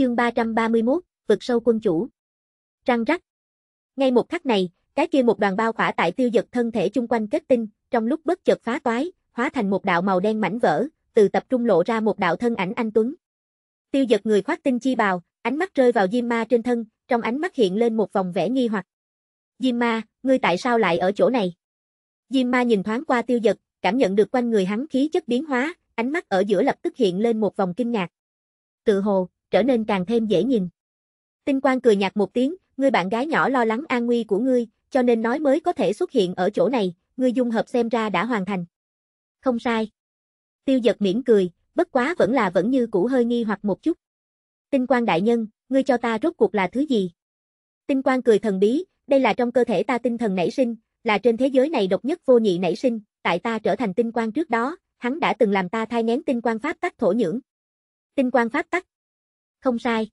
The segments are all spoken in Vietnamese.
Chương 331, vực sâu quân chủ. Răng rắc. Ngay một khắc này, cái kia một đoàn bao khỏa tại tiêu giật thân thể chung quanh kết tinh, trong lúc bất chợt phá toái, hóa thành một đạo màu đen mảnh vỡ, từ tập trung lộ ra một đạo thân ảnh anh tuấn. Tiêu giật người khoác tinh chi bào, ánh mắt rơi vào Diêm Ma trên thân, trong ánh mắt hiện lên một vòng vẻ nghi hoặc. Diêm Ma, ngươi tại sao lại ở chỗ này? Diêm Ma nhìn thoáng qua tiêu giật, cảm nhận được quanh người hắn khí chất biến hóa, ánh mắt ở giữa lập tức hiện lên một vòng kinh ngạc. Tự hồ, trở nên càng thêm dễ nhìn. Tinh Quang cười nhạt một tiếng, ngươi bạn gái nhỏ lo lắng an nguy của ngươi, cho nên nói mới có thể xuất hiện ở chỗ này, ngươi dung hợp xem ra đã hoàn thành. Không sai. Tiêu giật miễn cười, bất quá vẫn là vẫn như cũ hơi nghi hoặc một chút. Tinh Quang đại nhân, ngươi cho ta rốt cuộc là thứ gì? Tinh Quang cười thần bí, đây là trong cơ thể ta tinh thần nảy sinh, là trên thế giới này độc nhất vô nhị nảy sinh, tại ta trở thành tinh quang trước đó, hắn đã từng làm ta thai nén tinh quang pháp tắc thổ nhưỡng. Tinh quang pháp tắc, không sai.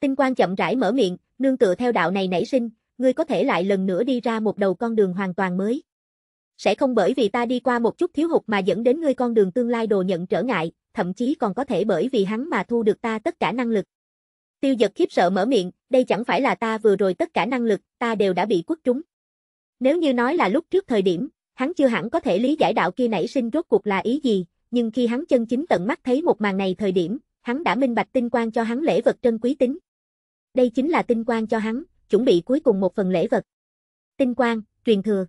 Tinh quang chậm rãi mở miệng, nương tựa theo đạo này nảy sinh, ngươi có thể lại lần nữa đi ra một đầu con đường hoàn toàn mới. Sẽ không bởi vì ta đi qua một chút thiếu hụt mà dẫn đến ngươi con đường tương lai đồ nhận trở ngại, thậm chí còn có thể bởi vì hắn mà thu được ta tất cả năng lực. Tiêu giật khiếp sợ mở miệng, đây chẳng phải là ta vừa rồi tất cả năng lực, ta đều đã bị quất trúng. Nếu như nói là lúc trước thời điểm, hắn chưa hẳn có thể lý giải đạo kia nảy sinh rốt cuộc là ý gì, nhưng khi hắn chân chính tận mắt thấy một màn này thời điểm, hắn đã minh bạch tinh quang cho hắn lễ vật trân quý tính. Đây chính là tinh quang cho hắn, chuẩn bị cuối cùng một phần lễ vật. Tinh quang, truyền thừa.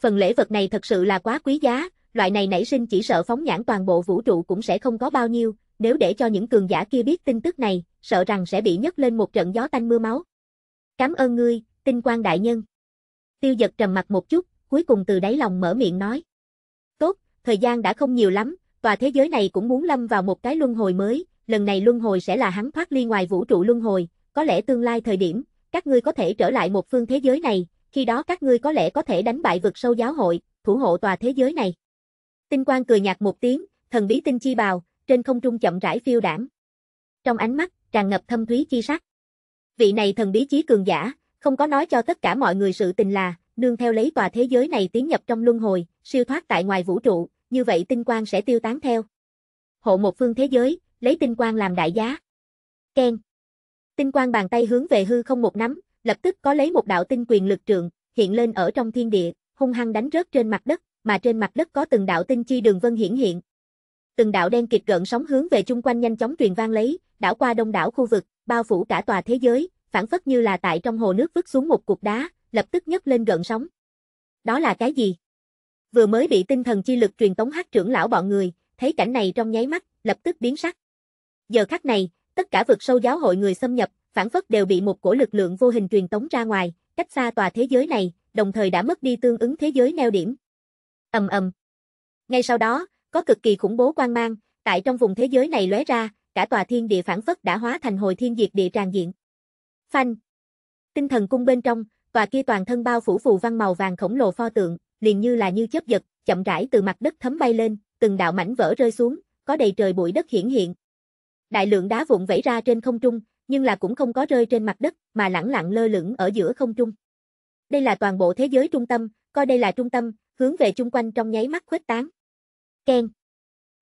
Phần lễ vật này thật sự là quá quý giá, loại này nảy sinh chỉ sợ phóng nhãn toàn bộ vũ trụ cũng sẽ không có bao nhiêu, nếu để cho những cường giả kia biết tin tức này, sợ rằng sẽ bị nhấc lên một trận gió tanh mưa máu. Cảm ơn ngươi, tinh quang đại nhân. Tiêu giật trầm mặt một chút, cuối cùng từ đáy lòng mở miệng nói. Tốt, thời gian đã không nhiều lắm, tòa thế giới này cũng muốn lâm vào một cái luân hồi mới, lần này luân hồi sẽ là hắn thoát ly ngoài vũ trụ luân hồi, có lẽ tương lai thời điểm, các ngươi có thể trở lại một phương thế giới này, khi đó các ngươi có lẽ có thể đánh bại vực sâu giáo hội, thủ hộ tòa thế giới này. Tinh quang cười nhạt một tiếng, thần bí tinh chi bào, trên không trung chậm rãi phiêu đảm Trong ánh mắt, tràn ngập thâm thúy chi sắc. Vị này thần bí chí cường giả, không có nói cho tất cả mọi người sự tình là, nương theo lấy tòa thế giới này tiến nhập trong luân hồi, siêu thoát tại ngoài vũ trụ, như vậy tinh quang sẽ tiêu tán theo. Hộ một phương thế giới, lấy tinh quang làm đại giá. Ken. Tinh quang bàn tay hướng về hư không một nắm, lập tức có lấy một đạo tinh quyền lực trượng, hiện lên ở trong thiên địa, hung hăng đánh rớt trên mặt đất, mà trên mặt đất có từng đạo tinh chi đường vân hiển hiện. Từng đạo đen kịch gợn sóng hướng về chung quanh nhanh chóng truyền vang lấy, đảo qua đông đảo khu vực, bao phủ cả tòa thế giới, phản phất như là tại trong hồ nước vứt xuống một cục đá, lập tức nhấc lên gợn sóng. Đó là cái gì? Vừa mới bị tinh thần chi lực truyền tống hắc trưởng lão bọn người, thấy cảnh này trong nháy mắt, lập tức biến sắc. Giờ khắc này, tất cả vực sâu giáo hội người xâm nhập, phản phất đều bị một cổ lực lượng vô hình truyền tống ra ngoài, cách xa tòa thế giới này, đồng thời đã mất đi tương ứng thế giới neo điểm. Ầm ầm. Ngay sau đó, có cực kỳ khủng bố quang mang, tại trong vùng thế giới này lóe ra, cả tòa thiên địa phản phất đã hóa thành hồi thiên diệt địa tràn diện. Phanh. Tinh thần cung bên trong, tòa kia toàn thân bao phủ phù văn màu vàng khổng lồ pho tượng, liền như là như chớp giật, chậm rãi từ mặt đất thấm bay lên, từng đạo mảnh vỡ rơi xuống, có đầy trời bụi đất hiển hiện, Đại lượng đá vụn vẩy ra trên không trung, nhưng là cũng không có rơi trên mặt đất, mà lẳng lặng lơ lửng ở giữa không trung. Đây là toàn bộ thế giới trung tâm, coi đây là trung tâm, hướng về chung quanh trong nháy mắt khuếch tán. Ken.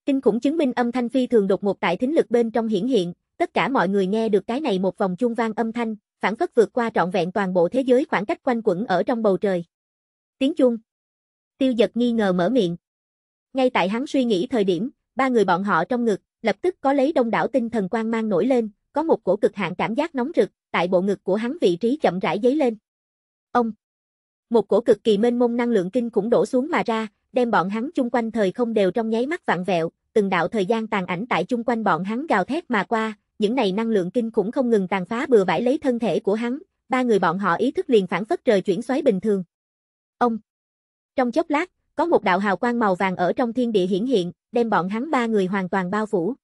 Kinh khủng chứng minh âm thanh phi thường đột ngột tại thính lực bên trong hiển hiện, tất cả mọi người nghe được cái này một vòng chuông vang âm thanh, phản phất vượt qua trọn vẹn toàn bộ thế giới khoảng cách quanh quẩn ở trong bầu trời. Tiếng chuông. Tiêu giật nghi ngờ mở miệng. Ngay tại hắn suy nghĩ thời điểm, ba người bọn họ trong ngực, Lập tức có lấy đông đảo tinh thần quang mang nổi lên, có một cổ cực hạn cảm giác nóng rực, tại bộ ngực của hắn vị trí chậm rãi dấy lên. Ông! Một cổ cực kỳ mênh mông năng lượng kinh khủng đổ xuống mà ra, đem bọn hắn chung quanh thời không đều trong nháy mắt vặn vẹo, từng đạo thời gian tàn ảnh tại chung quanh bọn hắn gào thét mà qua, những này năng lượng kinh khủng không ngừng tàn phá bừa bãi lấy thân thể của hắn, ba người bọn họ ý thức liền phản phất trời chuyển xoáy bình thường. Ông! Trong chốc lát, có một đạo hào quang màu vàng ở trong thiên địa hiển hiện, đem bọn hắn ba người hoàn toàn bao phủ.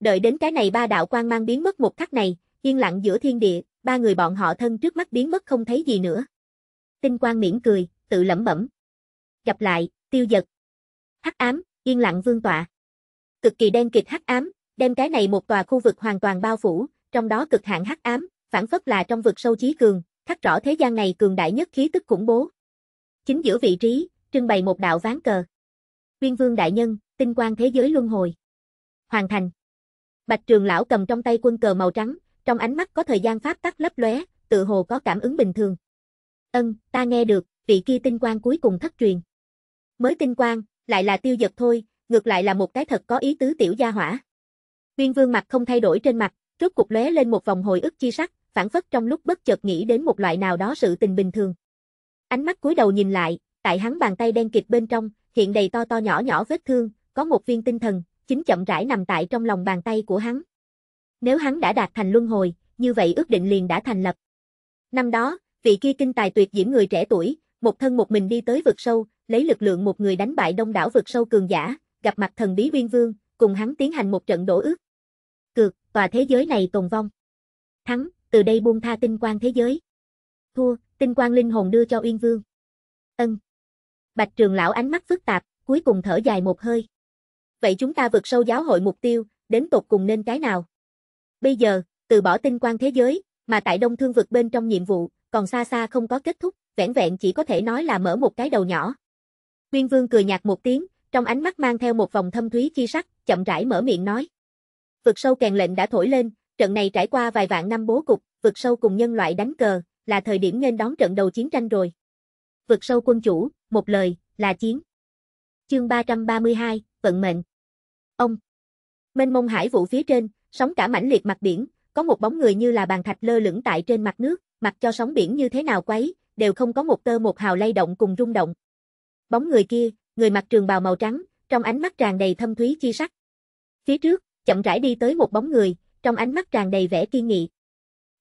Đợi đến cái này ba đạo quan mang biến mất một khắc này, yên lặng giữa thiên địa, ba người bọn họ thân trước mắt biến mất không thấy gì nữa. Tinh quang miễn cười, tự lẩm bẩm. Gặp lại, tiêu giật. Hắc ám, yên lặng vương tọa. Cực kỳ đen kịch hắc ám, đem cái này một tòa khu vực hoàn toàn bao phủ, trong đó cực hạn hắc ám, phản phất là trong vực sâu chí cường, khắc rõ thế gian này cường đại nhất khí tức khủng bố. Chính giữa vị trí, trưng bày một đạo ván cờ. Viên vương đại nhân, tinh quang thế giới luân hồi. Hoàn thành. Bạch Trường lão cầm trong tay quân cờ màu trắng, trong ánh mắt có thời gian pháp tắc lấp lóe, tự hồ có cảm ứng bình thường. "Ân, ta nghe được, vị kia tinh quang cuối cùng thất truyền." Mới tinh quang, lại là tiêu giật thôi, ngược lại là một cái thật có ý tứ tiểu gia hỏa. Viên Vương mặt không thay đổi trên mặt, rốt cục lóe lên một vòng hồi ức chi sắc, phản phất trong lúc bất chợt nghĩ đến một loại nào đó sự tình bình thường. Ánh mắt cúi đầu nhìn lại, tại hắn bàn tay đen kịt bên trong, hiện đầy to to nhỏ nhỏ vết thương, có một viên tinh thần, chính chậm rãi nằm tại trong lòng bàn tay của hắn. Nếu hắn đã đạt thành luân hồi, như vậy ước định liền đã thành lập. Năm đó, vị kia kinh tài tuyệt diễm người trẻ tuổi, một thân một mình đi tới vực sâu, lấy lực lượng một người đánh bại đông đảo vực sâu cường giả, gặp mặt thần bí uyên vương, cùng hắn tiến hành một trận đổ ước. Cược, tòa thế giới này tồn vong. Thắng, từ đây buông tha tinh quang thế giới. Thua, tinh quang linh hồn đưa cho uyên vương. Ân. Bạch trường lão ánh mắt phức tạp, cuối cùng thở dài một hơi. Vậy chúng ta vượt sâu giáo hội mục tiêu, đến tột cùng nên cái nào? Bây giờ, từ bỏ tinh quan thế giới, mà tại Đông Thương vực bên trong nhiệm vụ, còn xa xa không có kết thúc, vẻn vẹn chỉ có thể nói là mở một cái đầu nhỏ. Nguyên Vương cười nhạt một tiếng, trong ánh mắt mang theo một vòng thâm thúy chi sắc, chậm rãi mở miệng nói. vượt sâu kèn lệnh đã thổi lên, trận này trải qua vài vạn năm bố cục, vượt sâu cùng nhân loại đánh cờ, là thời điểm nên đón trận đầu chiến tranh rồi. vượt sâu quân chủ, một lời, là chiến. Chương 332, vận mệnh. Ông! Mênh mông hải vụ phía trên, sóng cả mãnh liệt mặt biển, có một bóng người như là bàn thạch lơ lửng tại trên mặt nước, mặc cho sóng biển như thế nào quấy, đều không có một tơ một hào lay động cùng rung động. Bóng người kia, người mặc trường bào màu trắng, trong ánh mắt tràn đầy thâm thúy chi sắc. Phía trước, chậm rãi đi tới một bóng người, trong ánh mắt tràn đầy vẻ kiên nghị.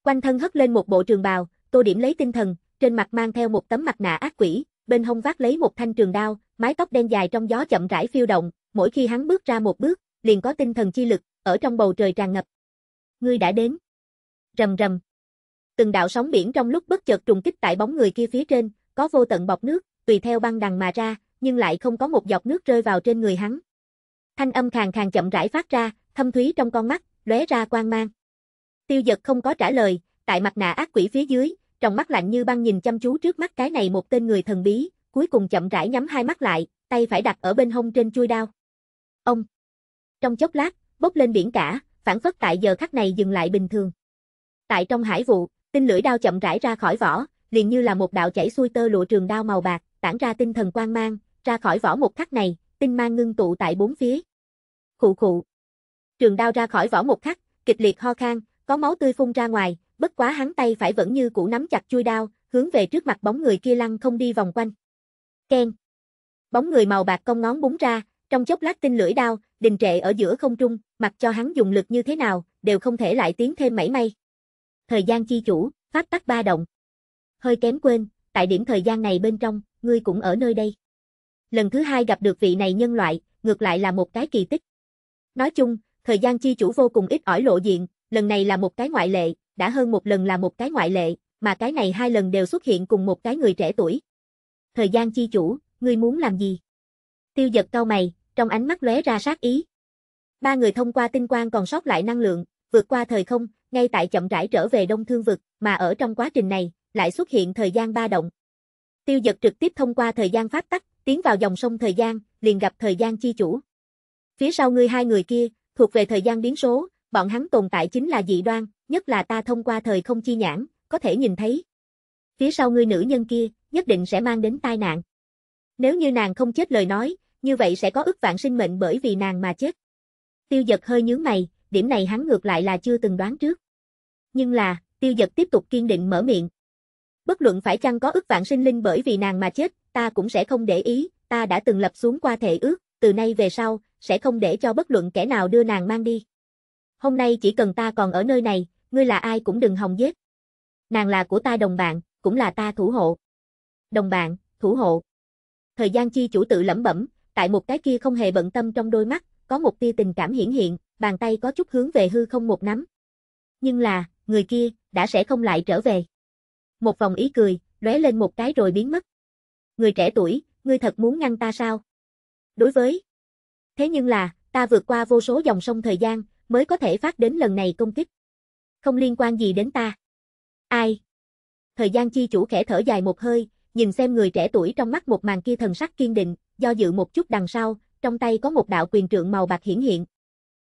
Quanh thân hất lên một bộ trường bào, tô điểm lấy tinh thần, trên mặt mang theo một tấm mặt nạ ác quỷ, bên hông vác lấy một thanh trường đao, mái tóc đen dài trong gió chậm rãi phiêu động, mỗi khi hắn bước ra một bước, liền có tinh thần chi lực, ở trong bầu trời tràn ngập. Ngươi đã đến. Rầm rầm. Từng đạo sóng biển trong lúc bất chợt trùng kích tại bóng người kia phía trên, có vô tận bọc nước, tùy theo băng đằng mà ra, nhưng lại không có một giọt nước rơi vào trên người hắn. Thanh âm khàn khàn chậm rãi phát ra, thâm thúy trong con mắt, lóe ra quang mang. Tiêu giật không có trả lời, tại mặt nạ ác quỷ phía dưới, trong mắt lạnh như băng nhìn chăm chú trước mắt cái này một tên người thần bí, cuối cùng chậm rãi nhắm hai mắt lại, tay phải đặt ở bên hông trên chui đao ông. Trong chốc lát, bốc lên biển cả, phản phất tại giờ khắc này dừng lại bình thường. Tại trong hải vụ, tinh lưỡi đao chậm rãi ra khỏi vỏ, liền như là một đạo chảy xuôi tơ lụa trường đao màu bạc, tản ra tinh thần quang mang, ra khỏi vỏ một khắc này, tinh mang ngưng tụ tại bốn phía. Khụ khụ. Trường đao ra khỏi vỏ một khắc, kịch liệt ho khan, có máu tươi phun ra ngoài, bất quá hắn tay phải vẫn như cũ nắm chặt chui đao, hướng về trước mặt bóng người kia lăn không đi vòng quanh. Ken. Bóng người màu bạc cong ngón búng ra, trong chốc lát tinh lưỡi đao, đình trệ ở giữa không trung, mặc cho hắn dùng lực như thế nào, đều không thể lại tiến thêm mảy may. Thời gian chi chủ, phát tắc ba động. Hơi kém quên, tại điểm thời gian này bên trong, ngươi cũng ở nơi đây. Lần thứ hai gặp được vị này nhân loại, ngược lại là một cái kỳ tích. Nói chung, thời gian chi chủ vô cùng ít ỏi lộ diện, lần này là một cái ngoại lệ, đã hơn một lần là một cái ngoại lệ, mà cái này hai lần đều xuất hiện cùng một cái người trẻ tuổi. Thời gian chi chủ, ngươi muốn làm gì? Tiêu giật cau mày, trong ánh mắt lóe ra sát ý. Ba người thông qua tinh quang còn sót lại năng lượng, vượt qua thời không, ngay tại chậm rãi trở về Đông Thương vực, mà ở trong quá trình này, lại xuất hiện thời gian ba động. Tiêu Dật trực tiếp thông qua thời gian pháp tắc, tiến vào dòng sông thời gian, liền gặp thời gian chi chủ. Phía sau ngươi hai người kia, thuộc về thời gian biến số, bọn hắn tồn tại chính là dị đoan, nhất là ta thông qua thời không chi nhãn, có thể nhìn thấy. Phía sau người nữ nhân kia, nhất định sẽ mang đến tai nạn. Nếu như nàng không chết lời nói, như vậy sẽ có ức vạn sinh mệnh bởi vì nàng mà chết. Tiêu giật hơi nhướng mày, điểm này hắn ngược lại là chưa từng đoán trước. Nhưng là, tiêu giật tiếp tục kiên định mở miệng. Bất luận phải chăng có ức vạn sinh linh bởi vì nàng mà chết, ta cũng sẽ không để ý, ta đã từng lập xuống qua thể ước, từ nay về sau, sẽ không để cho bất luận kẻ nào đưa nàng mang đi. Hôm nay chỉ cần ta còn ở nơi này, ngươi là ai cũng đừng hòng giết. Nàng là của ta đồng bạn, cũng là ta thủ hộ. Đồng bạn, thủ hộ. Thời gian chi chủ tự lẩm bẩm, tại một cái kia không hề bận tâm trong đôi mắt, có một tia tình cảm hiển hiện, bàn tay có chút hướng về hư không một nắm. Nhưng là, người kia, đã sẽ không lại trở về. Một vòng ý cười, lóe lên một cái rồi biến mất. Người trẻ tuổi, ngươi thật muốn ngăn ta sao? Đối với. Thế nhưng là, ta vượt qua vô số dòng sông thời gian, mới có thể phát đến lần này công kích. Không liên quan gì đến ta. Ai? Thời gian chi chủ khẽ thở dài một hơi, nhìn xem người trẻ tuổi trong mắt một màn kia thần sắc kiên định, do dự một chút đằng sau, trong tay có một đạo quyền trượng màu bạc hiển hiện.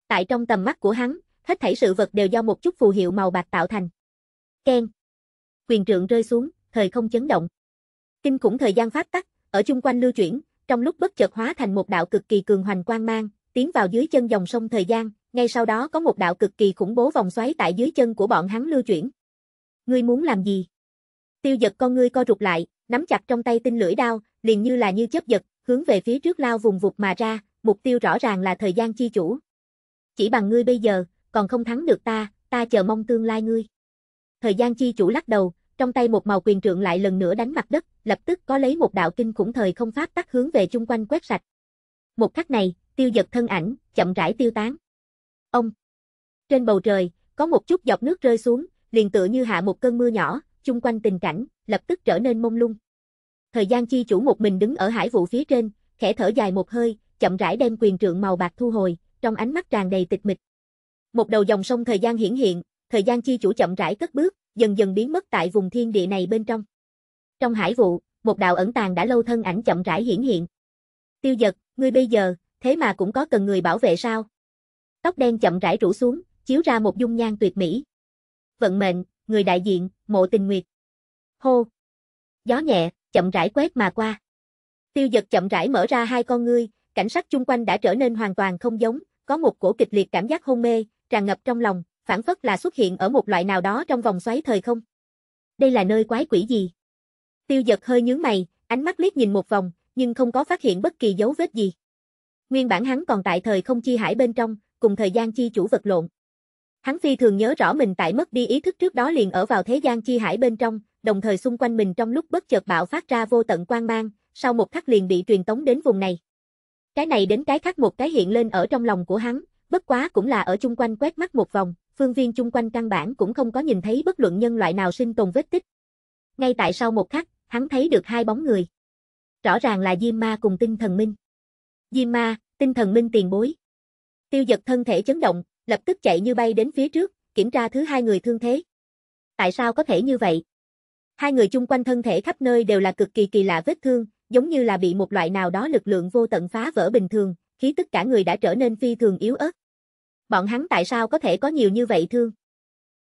Tại trong tầm mắt của hắn, hết thảy sự vật đều do một chút phù hiệu màu bạc tạo thành. Ken. Quyền trượng rơi xuống, thời không chấn động. Kinh khủng thời gian phát tắc, ở chung quanh lưu chuyển, trong lúc bất chợt hóa thành một đạo cực kỳ cường hoành quang mang, tiến vào dưới chân dòng sông thời gian, ngay sau đó có một đạo cực kỳ khủng bố vòng xoáy tại dưới chân của bọn hắn lưu chuyển. Ngươi muốn làm gì? Tiêu giật con ngươi co rụt lại, nắm chặt trong tay tinh lưỡi đao, liền như là như chớp giật, hướng về phía trước lao vùng vụt mà ra, mục tiêu rõ ràng là thời gian chi chủ. Chỉ bằng ngươi bây giờ, còn không thắng được ta, ta chờ mong tương lai ngươi. Thời gian chi chủ lắc đầu, trong tay một màu quyền trượng lại lần nữa đánh mặt đất, lập tức có lấy một đạo kinh khủng thời không pháp tắc hướng về chung quanh quét sạch. Một khắc này, tiêu giật thân ảnh, chậm rãi tiêu tán. Ông! Trên bầu trời, có một chút giọt nước rơi xuống, liền tựa như hạ một cơn mưa nhỏ, chung quanh tình cảnh, lập tức trở nên mông lung. Thời gian chi chủ một mình đứng ở hải vụ phía trên, khẽ thở dài một hơi, chậm rãi đem quyền trượng màu bạc thu hồi, trong ánh mắt tràn đầy tịch mịch. Một đầu dòng sông thời gian hiển hiện, thời gian chi chủ chậm rãi cất bước, dần dần biến mất tại vùng thiên địa này bên trong. Trong hải vụ, một đạo ẩn tàng đã lâu thân ảnh chậm rãi hiển hiện. Tiêu giật, ngươi bây giờ, thế mà cũng có cần người bảo vệ sao? Tóc đen chậm rãi rủ xuống, chiếu ra một dung nhan tuyệt mỹ. Vận mệnh, người đại diện, mộ tình nguyệt. Hô! Gió nhẹ, chậm rãi quét mà qua. Tiêu giật chậm rãi mở ra hai con ngươi, cảnh sắc chung quanh đã trở nên hoàn toàn không giống, có một cổ kịch liệt cảm giác hôn mê, tràn ngập trong lòng, phản phất là xuất hiện ở một loại nào đó trong vòng xoáy thời không. Đây là nơi quái quỷ gì? Tiêu giật hơi nhướng mày, ánh mắt liếc nhìn một vòng, nhưng không có phát hiện bất kỳ dấu vết gì. Nguyên bản hắn còn tại thời không chi hải bên trong, cùng thời gian chi chủ vật lộn. Hắn phi thường nhớ rõ mình tại mất đi ý thức trước đó liền ở vào thế gian chi hải bên trong, đồng thời xung quanh mình trong lúc bất chợt bạo phát ra vô tận quang mang, sau một khắc liền bị truyền tống đến vùng này. Cái này đến cái khác một cái hiện lên ở trong lòng của hắn, bất quá cũng là ở chung quanh quét mắt một vòng, phương viên chung quanh căn bản cũng không có nhìn thấy bất luận nhân loại nào sinh tồn vết tích. Ngay tại sau một khắc, hắn thấy được hai bóng người. Rõ ràng là Diêm Ma cùng Tinh Thần Minh. Diêm Ma, Tinh Thần Minh tiền bối. Tiêu giật thân thể chấn động, lập tức chạy như bay đến phía trước, kiểm tra thứ hai người thương thế. Tại sao có thể như vậy? Hai người chung quanh thân thể khắp nơi đều là cực kỳ kỳ lạ vết thương, giống như là bị một loại nào đó lực lượng vô tận phá vỡ bình thường, khí tức cả người đã trở nên phi thường yếu ớt. Bọn hắn tại sao có thể có nhiều như vậy thương?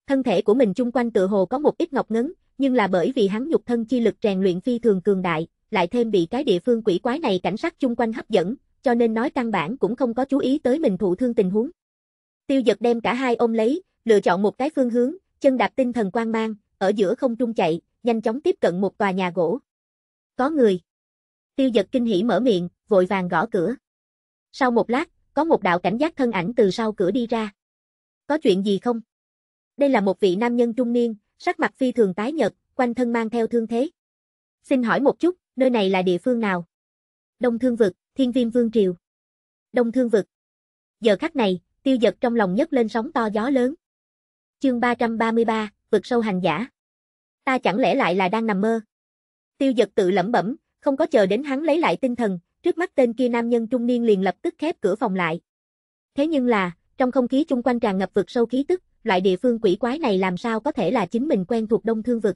Thân thể của mình chung quanh tựa hồ có một ít ngọc ngấn, nhưng là bởi vì hắn nhục thân chi lực rèn luyện phi thường cường đại, lại thêm bị cái địa phương quỷ quái này cảnh sát chung quanh hấp dẫn, cho nên nói căn bản cũng không có chú ý tới mình thụ thương tình huống. Tiêu giật đem cả hai ôm lấy, lựa chọn một cái phương hướng, chân đạp tinh thần quang mang, ở giữa không trung chạy, nhanh chóng tiếp cận một tòa nhà gỗ. Có người. Tiêu giật kinh hỉ mở miệng, vội vàng gõ cửa. Sau một lát, có một đạo cảnh giác thân ảnh từ sau cửa đi ra. Có chuyện gì không? Đây là một vị nam nhân trung niên, sắc mặt phi thường tái nhật, quanh thân mang theo thương thế. Xin hỏi một chút, nơi này là địa phương nào? Đông Thương Vực, Thiên Viêm Vương Triều. Đông Thương Vực. Giờ khắc này, tiêu giật trong lòng nhấc lên sóng to gió lớn. Chương 333, Vực sâu hành giả. Ta chẳng lẽ lại là đang nằm mơ? Tiêu giật tự lẩm bẩm, không có chờ đến hắn lấy lại tinh thần, trước mắt tên kia nam nhân trung niên liền lập tức khép cửa phòng lại. Thế nhưng là, trong không khí chung quanh tràn ngập vực sâu khí tức, loại địa phương quỷ quái này làm sao có thể là chính mình quen thuộc đông thương vực.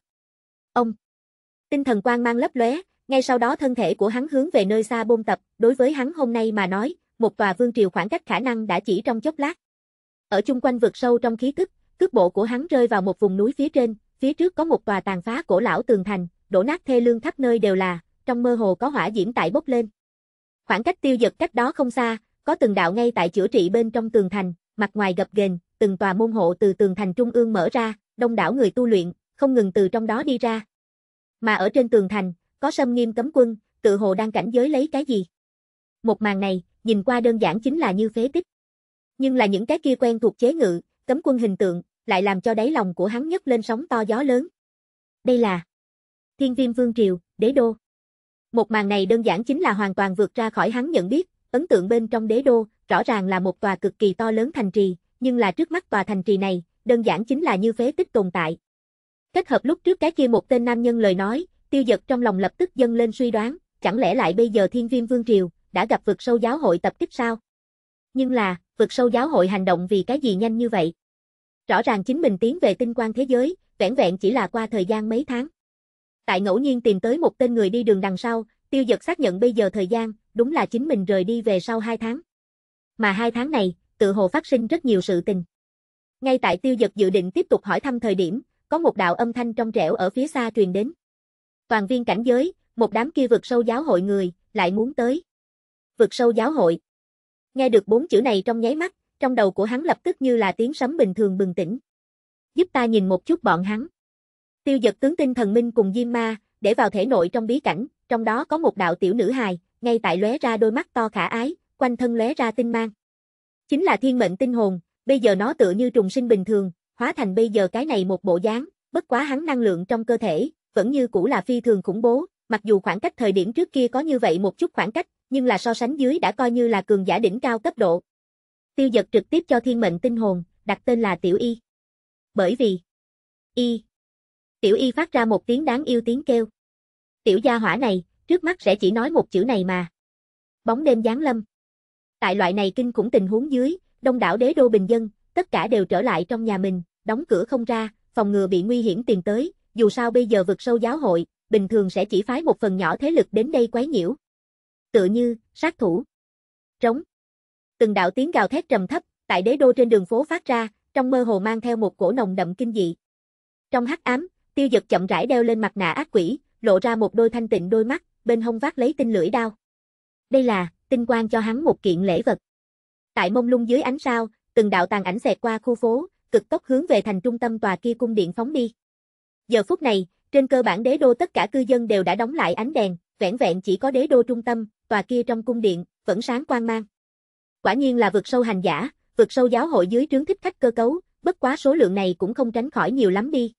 Ông! Tinh thần quang mang lấp lóe, ngay sau đó thân thể của hắn hướng về nơi xa bôn tập, đối với hắn hôm nay mà nói, một tòa vương triều khoảng cách khả năng đã chỉ trong chốc lát. Ở chung quanh vực sâu trong khí tức, cước bộ của hắn rơi vào một vùng núi phía trên, phía trước có một tòa tàn phá cổ lão tường thành, đổ nát thê lương khắp nơi đều là, trong mơ hồ có hỏa diễm tại bốc lên. Khoảng cách tiêu giật cách đó không xa, có từng đạo ngay tại chữa trị bên trong tường thành, mặt ngoài gập ghềnh, từng tòa môn hộ từ tường thành trung ương mở ra, đông đảo người tu luyện, không ngừng từ trong đó đi ra. Mà ở trên tường thành, có sâm nghiêm cấm quân, tự hồ đang cảnh giới lấy cái gì. Một màn này, nhìn qua đơn giản chính là như phế tích. Nhưng là những cái kia quen thuộc chế ngự, cấm quân hình tượng, lại làm cho đáy lòng của hắn nhấc lên sóng to gió lớn. Đây là Thiên Viêm Vương Triều, Đế Đô. Một màn này đơn giản chính là hoàn toàn vượt ra khỏi hắn nhận biết, ấn tượng bên trong Đế Đô, rõ ràng là một tòa cực kỳ to lớn thành trì, nhưng là trước mắt tòa thành trì này, đơn giản chính là như phế tích tồn tại. Kết hợp lúc trước cái kia một tên nam nhân lời nói, tiêu giật trong lòng lập tức dâng lên suy đoán, chẳng lẽ lại bây giờ Thiên Viêm Vương Triều, đã gặp vượt sâu giáo hội tập kích sao? Nhưng là, vượt sâu giáo hội hành động vì cái gì nhanh như vậy? Rõ ràng chính mình tiến về tinh quang thế giới, vẻn vẹn chỉ là qua thời gian mấy tháng. Tại ngẫu nhiên tìm tới một tên người đi đường đằng sau, tiêu giật xác nhận bây giờ thời gian, đúng là chính mình rời đi về sau 2 tháng. Mà 2 tháng này, tự hồ phát sinh rất nhiều sự tình. Ngay tại tiêu giật dự định tiếp tục hỏi thăm thời điểm, có một đạo âm thanh trong trẻo ở phía xa truyền đến. Toàn viên cảnh giới, một đám kia vực sâu giáo hội người, lại muốn tới. Vực sâu giáo hội. Nghe được bốn chữ này trong nháy mắt, trong đầu của hắn lập tức như là tiếng sấm bình thường bừng tỉnh. Giúp ta nhìn một chút bọn hắn. Tiêu giật tướng tinh thần minh cùng Diêm Ma, để vào thể nội trong bí cảnh, trong đó có một đạo tiểu nữ hài, ngay tại lóe ra đôi mắt to khả ái, quanh thân lóe ra tinh mang. Chính là thiên mệnh tinh hồn, bây giờ nó tựa như trùng sinh bình thường, hóa thành bây giờ cái này một bộ dáng, bất quá hắn năng lượng trong cơ thể, vẫn như cũ là phi thường khủng bố, mặc dù khoảng cách thời điểm trước kia có như vậy một chút khoảng cách, nhưng là so sánh dưới đã coi như là cường giả đỉnh cao cấp độ, Tiêu giật trực tiếp cho thiên mệnh tinh hồn, đặt tên là Tiểu Y. Bởi vì, Y. Tiểu Y phát ra một tiếng đáng yêu tiếng kêu. Tiểu gia hỏa này, trước mắt sẽ chỉ nói một chữ này mà. Bóng đêm giáng lâm. Tại loại này kinh khủng tình huống dưới, đông đảo đế đô bình dân, tất cả đều trở lại trong nhà mình, đóng cửa không ra, phòng ngừa bị nguy hiểm tiền tới, dù sao bây giờ vực sâu giáo hội, bình thường sẽ chỉ phái một phần nhỏ thế lực đến đây quấy nhiễu. Tựa như, sát thủ. Trống từng đạo tiếng gào thét trầm thấp, tại đế đô trên đường phố phát ra, trong mơ hồ mang theo một cổ nồng đậm kinh dị. Trong hắc ám, Tiêu Dật chậm rãi đeo lên mặt nạ ác quỷ, lộ ra một đôi thanh tịnh đôi mắt, bên hông vác lấy tinh lưỡi đao. Đây là tinh quang cho hắn một kiện lễ vật. Tại mông lung dưới ánh sao, từng đạo tàn ảnh xẹt qua khu phố, cực tốc hướng về thành trung tâm tòa kia cung điện phóng đi. Giờ phút này, trên cơ bản đế đô tất cả cư dân đều đã đóng lại ánh đèn, vẹn vẹn chỉ có đế đô trung tâm, tòa kia trong cung điện vẫn sáng quang mang quả nhiên là vượt sâu hành giả, vượt sâu giáo hội dưới trướng thích khách cơ cấu, bất quá số lượng này cũng không tránh khỏi nhiều lắm đi.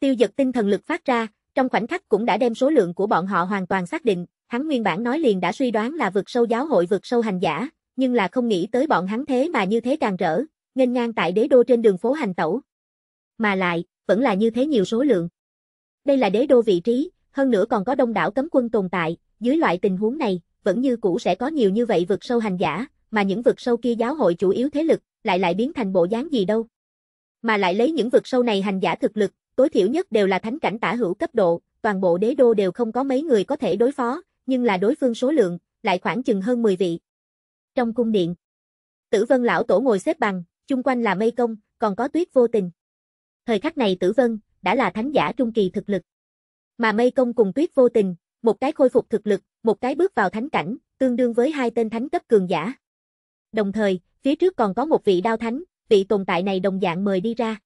Tiêu giật tinh thần lực phát ra, trong khoảnh khắc cũng đã đem số lượng của bọn họ hoàn toàn xác định, hắn nguyên bản nói liền đã suy đoán là vượt sâu giáo hội vượt sâu hành giả, nhưng là không nghĩ tới bọn hắn thế mà như thế càng rỡ, nghênh ngang tại đế đô trên đường phố hành tẩu. Mà lại, vẫn là như thế nhiều số lượng. Đây là đế đô vị trí, hơn nữa còn có đông đảo cấm quân tồn tại, dưới loại tình huống này, vẫn như cũ sẽ có nhiều như vậy vượt sâu hành giả, mà những vực sâu kia giáo hội chủ yếu thế lực, lại lại biến thành bộ dáng gì đâu. Mà lại lấy những vực sâu này hành giả thực lực, tối thiểu nhất đều là thánh cảnh tả hữu cấp độ, toàn bộ đế đô đều không có mấy người có thể đối phó, nhưng là đối phương số lượng, lại khoảng chừng hơn 10 vị. Trong cung điện, Tử Vân lão tổ ngồi xếp bằng, chung quanh là mây công, còn có tuyết vô tình. Thời khắc này Tử Vân đã là thánh giả trung kỳ thực lực. Mà mây công cùng tuyết vô tình, một cái khôi phục thực lực, một cái bước vào thánh cảnh, tương đương với hai tên thánh cấp cường giả. Đồng thời, phía trước còn có một vị đao thánh, vị tồn tại này đồng dạng mời đi ra.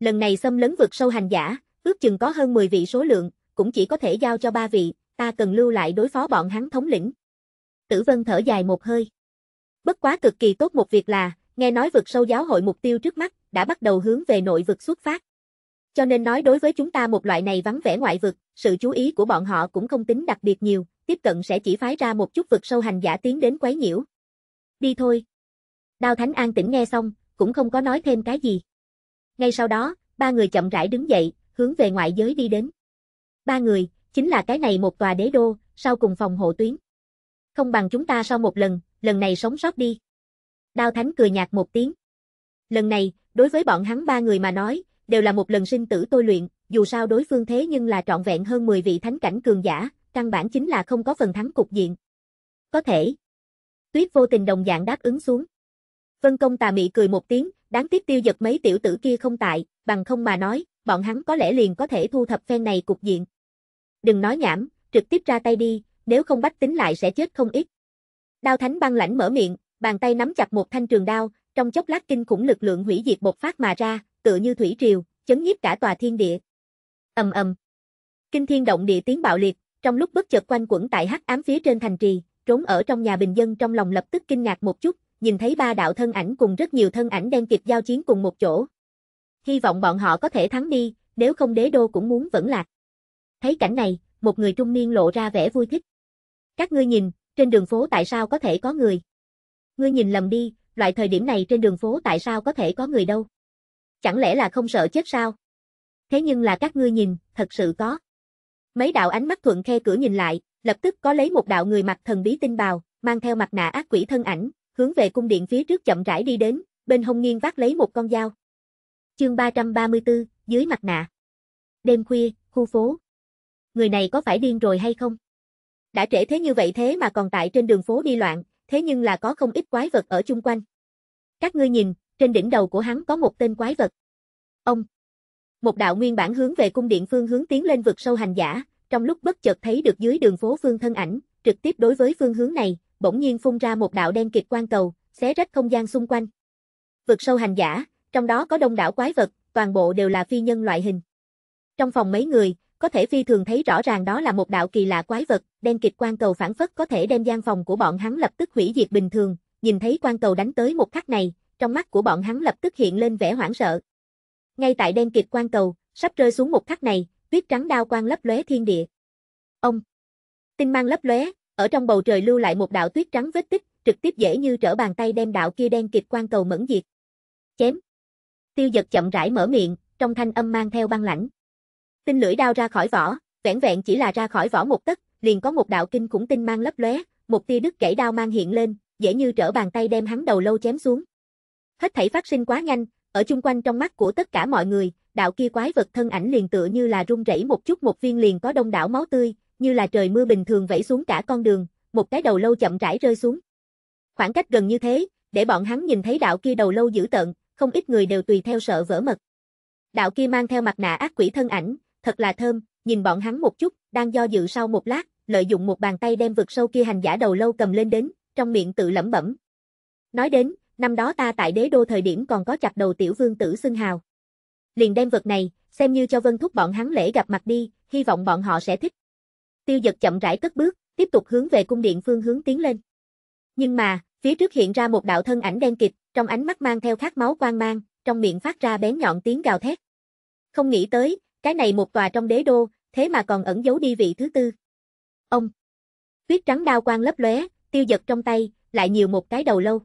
Lần này xâm lấn vực sâu hành giả, ước chừng có hơn 10 vị số lượng, cũng chỉ có thể giao cho ba vị, ta cần lưu lại đối phó bọn hắn thống lĩnh. Tử Vân thở dài một hơi. Bất quá cực kỳ tốt một việc là, nghe nói vực sâu giáo hội mục tiêu trước mắt, đã bắt đầu hướng về nội vực xuất phát. Cho nên nói đối với chúng ta một loại này vắng vẻ ngoại vực, sự chú ý của bọn họ cũng không tính đặc biệt nhiều, tiếp cận sẽ chỉ phái ra một chút vực sâu hành giả tiến đến quấy nhiễu đi thôi. Đao Thánh An tĩnh nghe xong, cũng không có nói thêm cái gì. Ngay sau đó, ba người chậm rãi đứng dậy, hướng về ngoại giới đi đến. Ba người, chính là cái này một tòa đế đô, sau cùng phòng hộ tuyến. Không bằng chúng ta sau một lần, lần này sống sót đi. Đao Thánh cười nhạt một tiếng. Lần này, đối với bọn hắn ba người mà nói, đều là một lần sinh tử tôi luyện, dù sao đối phương thế nhưng là trọn vẹn hơn 10 vị thánh cảnh cường giả, căn bản chính là không có phần thắng cục diện. Có thể, Tuyết vô tình đồng dạng đáp ứng xuống. Vân công tà mị cười một tiếng, đáng tiếc tiêu giật mấy tiểu tử kia không tại, bằng không mà nói, bọn hắn có lẽ liền có thể thu thập phen này cục diện. Đừng nói nhảm, trực tiếp ra tay đi, nếu không bách tính lại sẽ chết không ít. Đao thánh băng lãnh mở miệng, bàn tay nắm chặt một thanh trường đao, trong chốc lát kinh khủng lực lượng hủy diệt bộc phát mà ra, tựa như thủy triều, chấn nhiếp cả tòa thiên địa. Ầm ầm. Kinh thiên động địa tiếng bạo liệt, trong lúc bất chợt quanh quẩn tại hắc ám phía trên thành trì, trốn ở trong nhà bình dân trong lòng lập tức kinh ngạc một chút, nhìn thấy ba đạo thân ảnh cùng rất nhiều thân ảnh đen kịp giao chiến cùng một chỗ. Hy vọng bọn họ có thể thắng đi, nếu không đế đô cũng muốn vẫn lạc. Thấy cảnh này, một người trung niên lộ ra vẻ vui thích. Các ngươi nhìn, trên đường phố tại sao có thể có người? Ngươi nhìn lầm đi, loại thời điểm này trên đường phố tại sao có thể có người đâu? Chẳng lẽ là không sợ chết sao? Thế nhưng là các ngươi nhìn, thật sự có. Mấy đạo ánh mắt thuận khe cửa nhìn lại, lập tức có lấy một đạo người mặc thần bí tinh bào, mang theo mặt nạ ác quỷ thân ảnh, hướng về cung điện phía trước chậm rãi đi đến, bên hông nghiêng vác lấy một con dao. Chương 334, dưới mặt nạ. Đêm khuya, khu phố. Người này có phải điên rồi hay không? Đã trễ thế như vậy thế mà còn tại trên đường phố đi loạn, thế nhưng là có không ít quái vật ở chung quanh. Các ngươi nhìn, trên đỉnh đầu của hắn có một tên quái vật. Ông, một đạo nguyên bản hướng về cung điện phương hướng tiến lên vực sâu hành giả, trong lúc bất chợt thấy được dưới đường phố phương thân ảnh, trực tiếp đối với phương hướng này, bỗng nhiên phun ra một đạo đen kịch quang cầu, xé rách không gian xung quanh. Vực sâu hành giả, trong đó có đông đảo quái vật, toàn bộ đều là phi nhân loại hình. Trong phòng mấy người, có thể phi thường thấy rõ ràng đó là một đạo kỳ lạ quái vật, đen kịch quang cầu phản phất có thể đem gian phòng của bọn hắn lập tức hủy diệt bình thường, nhìn thấy quang cầu đánh tới một khắc này, trong mắt của bọn hắn lập tức hiện lên vẻ hoảng sợ, ngay tại đen kịt quan cầu, sắp rơi xuống một khắc này, tuyết trắng đao quang lấp lóe thiên địa. Ông tinh mang lấp lóe, ở trong bầu trời lưu lại một đạo tuyết trắng vết tích, trực tiếp dễ như trở bàn tay đem đạo kia đen kịt quan cầu mẫn diệt. Chém. Tiêu giật chậm rãi mở miệng, trong thanh âm mang theo băng lãnh. Tinh lưỡi đao ra khỏi vỏ, vẹn vẹn chỉ là ra khỏi vỏ một tấc, liền có một đạo kinh khủng tinh mang lấp lóe, một tia đứt gãy đao mang hiện lên, dễ như trở bàn tay đem hắn đầu lâu chém xuống. Hết thảy phát sinh quá nhanh, ở chung quanh trong mắt của tất cả mọi người, đạo kia quái vật thân ảnh liền tựa như là rung rẩy một chút một viên liền có đông đảo máu tươi, như là trời mưa bình thường vẫy xuống cả con đường, một cái đầu lâu chậm rãi rơi xuống. Khoảng cách gần như thế, để bọn hắn nhìn thấy đạo kia đầu lâu dữ tận không ít người đều tùy theo sợ vỡ mật. Đạo kia mang theo mặt nạ ác quỷ thân ảnh, thật là thơm, nhìn bọn hắn một chút, đang do dự sau một lát, lợi dụng một bàn tay đem vực sâu kia hành giả đầu lâu cầm lên đến, trong miệng tự lẩm bẩm. Nói đến, năm đó ta tại đế đô thời điểm còn có chặt đầu tiểu vương tử xưng hào. Liền đem vật này, xem như cho vân thúc bọn hắn lễ gặp mặt đi, hy vọng bọn họ sẽ thích. Tiêu giật chậm rãi cất bước, tiếp tục hướng về cung điện phương hướng tiến lên. Nhưng mà, phía trước hiện ra một đạo thân ảnh đen kịt, trong ánh mắt mang theo khát máu quang mang, trong miệng phát ra bén nhọn tiếng gào thét. Không nghĩ tới, cái này một tòa trong đế đô, thế mà còn ẩn giấu đi vị thứ tư. Ông. Tuyết trắng đao quang lấp lóe, tiêu giật trong tay, lại nhiều một cái đầu lâu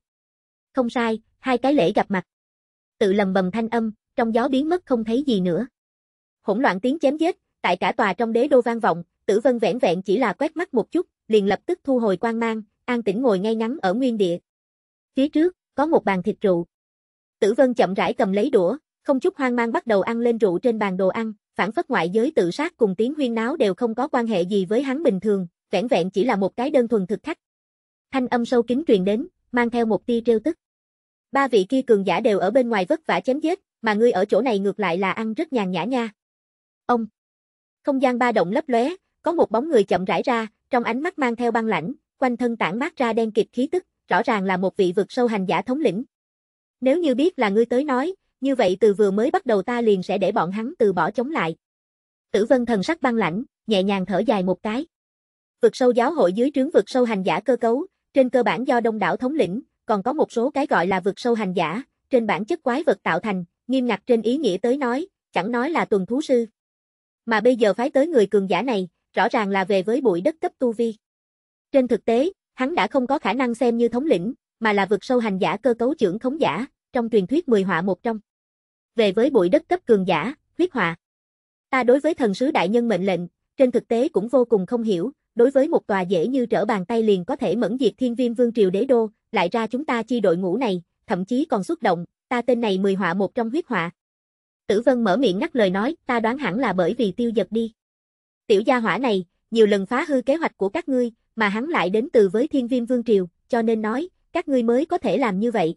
không sai, hai cái lễ gặp mặt. Tự lầm bầm thanh âm, trong gió biến mất không thấy gì nữa. Hỗn loạn tiếng chém giết, tại cả tòa trong đế đô vang vọng, Tử Vân vẻn vẹn chỉ là quét mắt một chút, liền lập tức thu hồi quan mang, an tĩnh ngồi ngay ngắn ở nguyên địa. Phía trước, có một bàn thịt rượu. Tử Vân chậm rãi cầm lấy đũa, không chút hoang mang bắt đầu ăn lên rượu trên bàn đồ ăn, phản phất ngoại giới tự sát cùng tiếng huyên náo đều không có quan hệ gì với hắn bình thường, vẻn vẹn chỉ là một cái đơn thuần thực khách. Thanh âm sâu kín truyền đến, mang theo một tia trêu tức. Ba vị kia cường giả đều ở bên ngoài vất vả chém giết, mà ngươi ở chỗ này ngược lại là ăn rất nhàn nhã nha. Ông. Không gian ba động lấp lóe, có một bóng người chậm rãi ra, trong ánh mắt mang theo băng lãnh, quanh thân tản mát ra đen kịt khí tức, rõ ràng là một vị vực sâu hành giả thống lĩnh. Nếu như biết là ngươi tới nói, như vậy từ vừa mới bắt đầu ta liền sẽ để bọn hắn từ bỏ chống lại. Tử Vân thần sắc băng lãnh, nhẹ nhàng thở dài một cái. Vực sâu giáo hội dưới trướng vực sâu hành giả cơ cấu, trên cơ bản do đông đảo thống lĩnh, còn có một số cái gọi là vực sâu hành giả, trên bản chất quái vật tạo thành, nghiêm ngặt trên ý nghĩa tới nói, chẳng nói là tuần thú sư. Mà bây giờ phái tới người cường giả này, rõ ràng là về với bụi đất cấp tu vi. Trên thực tế, hắn đã không có khả năng xem như thống lĩnh, mà là vực sâu hành giả cơ cấu trưởng thống giả, trong truyền thuyết mười họa một trong. Về với bụi đất cấp cường giả, huyết họa. Ta đối với thần sứ đại nhân mệnh lệnh, trên thực tế cũng vô cùng không hiểu, đối với một tòa dễ như trở bàn tay liền có thể mẫn diệt thiên viêm vương triều đế đô, lại ra chúng ta chi đội ngũ này, thậm chí còn xuất động, ta tên này mười họa một trong huyết họa. Tử Vân mở miệng ngắt lời nói, ta đoán hẳn là bởi vì tiêu giật đi. Tiểu gia hỏa này, nhiều lần phá hư kế hoạch của các ngươi, mà hắn lại đến từ với thiên viêm vương triều, cho nên nói, các ngươi mới có thể làm như vậy.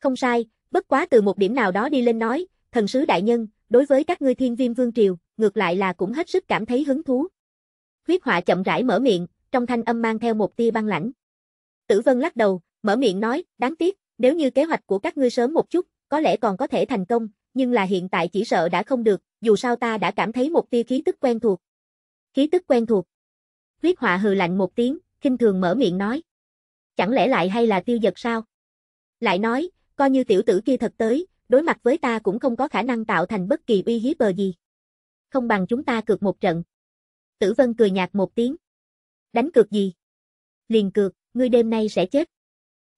Không sai, bất quá từ một điểm nào đó đi lên nói, thần sứ đại nhân, đối với các ngươi thiên viêm vương triều, ngược lại là cũng hết sức cảm thấy hứng thú. Huyết họa chậm rãi mở miệng, trong thanh âm mang theo một tia băng lãnh. Tử Vân lắc đầu, mở miệng nói, đáng tiếc, nếu như kế hoạch của các ngươi sớm một chút, có lẽ còn có thể thành công, nhưng là hiện tại chỉ sợ đã không được, dù sao ta đã cảm thấy một tia khí tức quen thuộc. Khí tức quen thuộc. Huyết họa hừ lạnh một tiếng, kinh thường mở miệng nói. Chẳng lẽ lại hay là tiêu giật sao? Lại nói, coi như tiểu tử kia thật tới, đối mặt với ta cũng không có khả năng tạo thành bất kỳ uy hiếp bờ gì. Không bằng chúng ta cược một trận. Tử Vân cười nhạt một tiếng. Đánh cược gì? Liền cược, ngươi đêm nay sẽ chết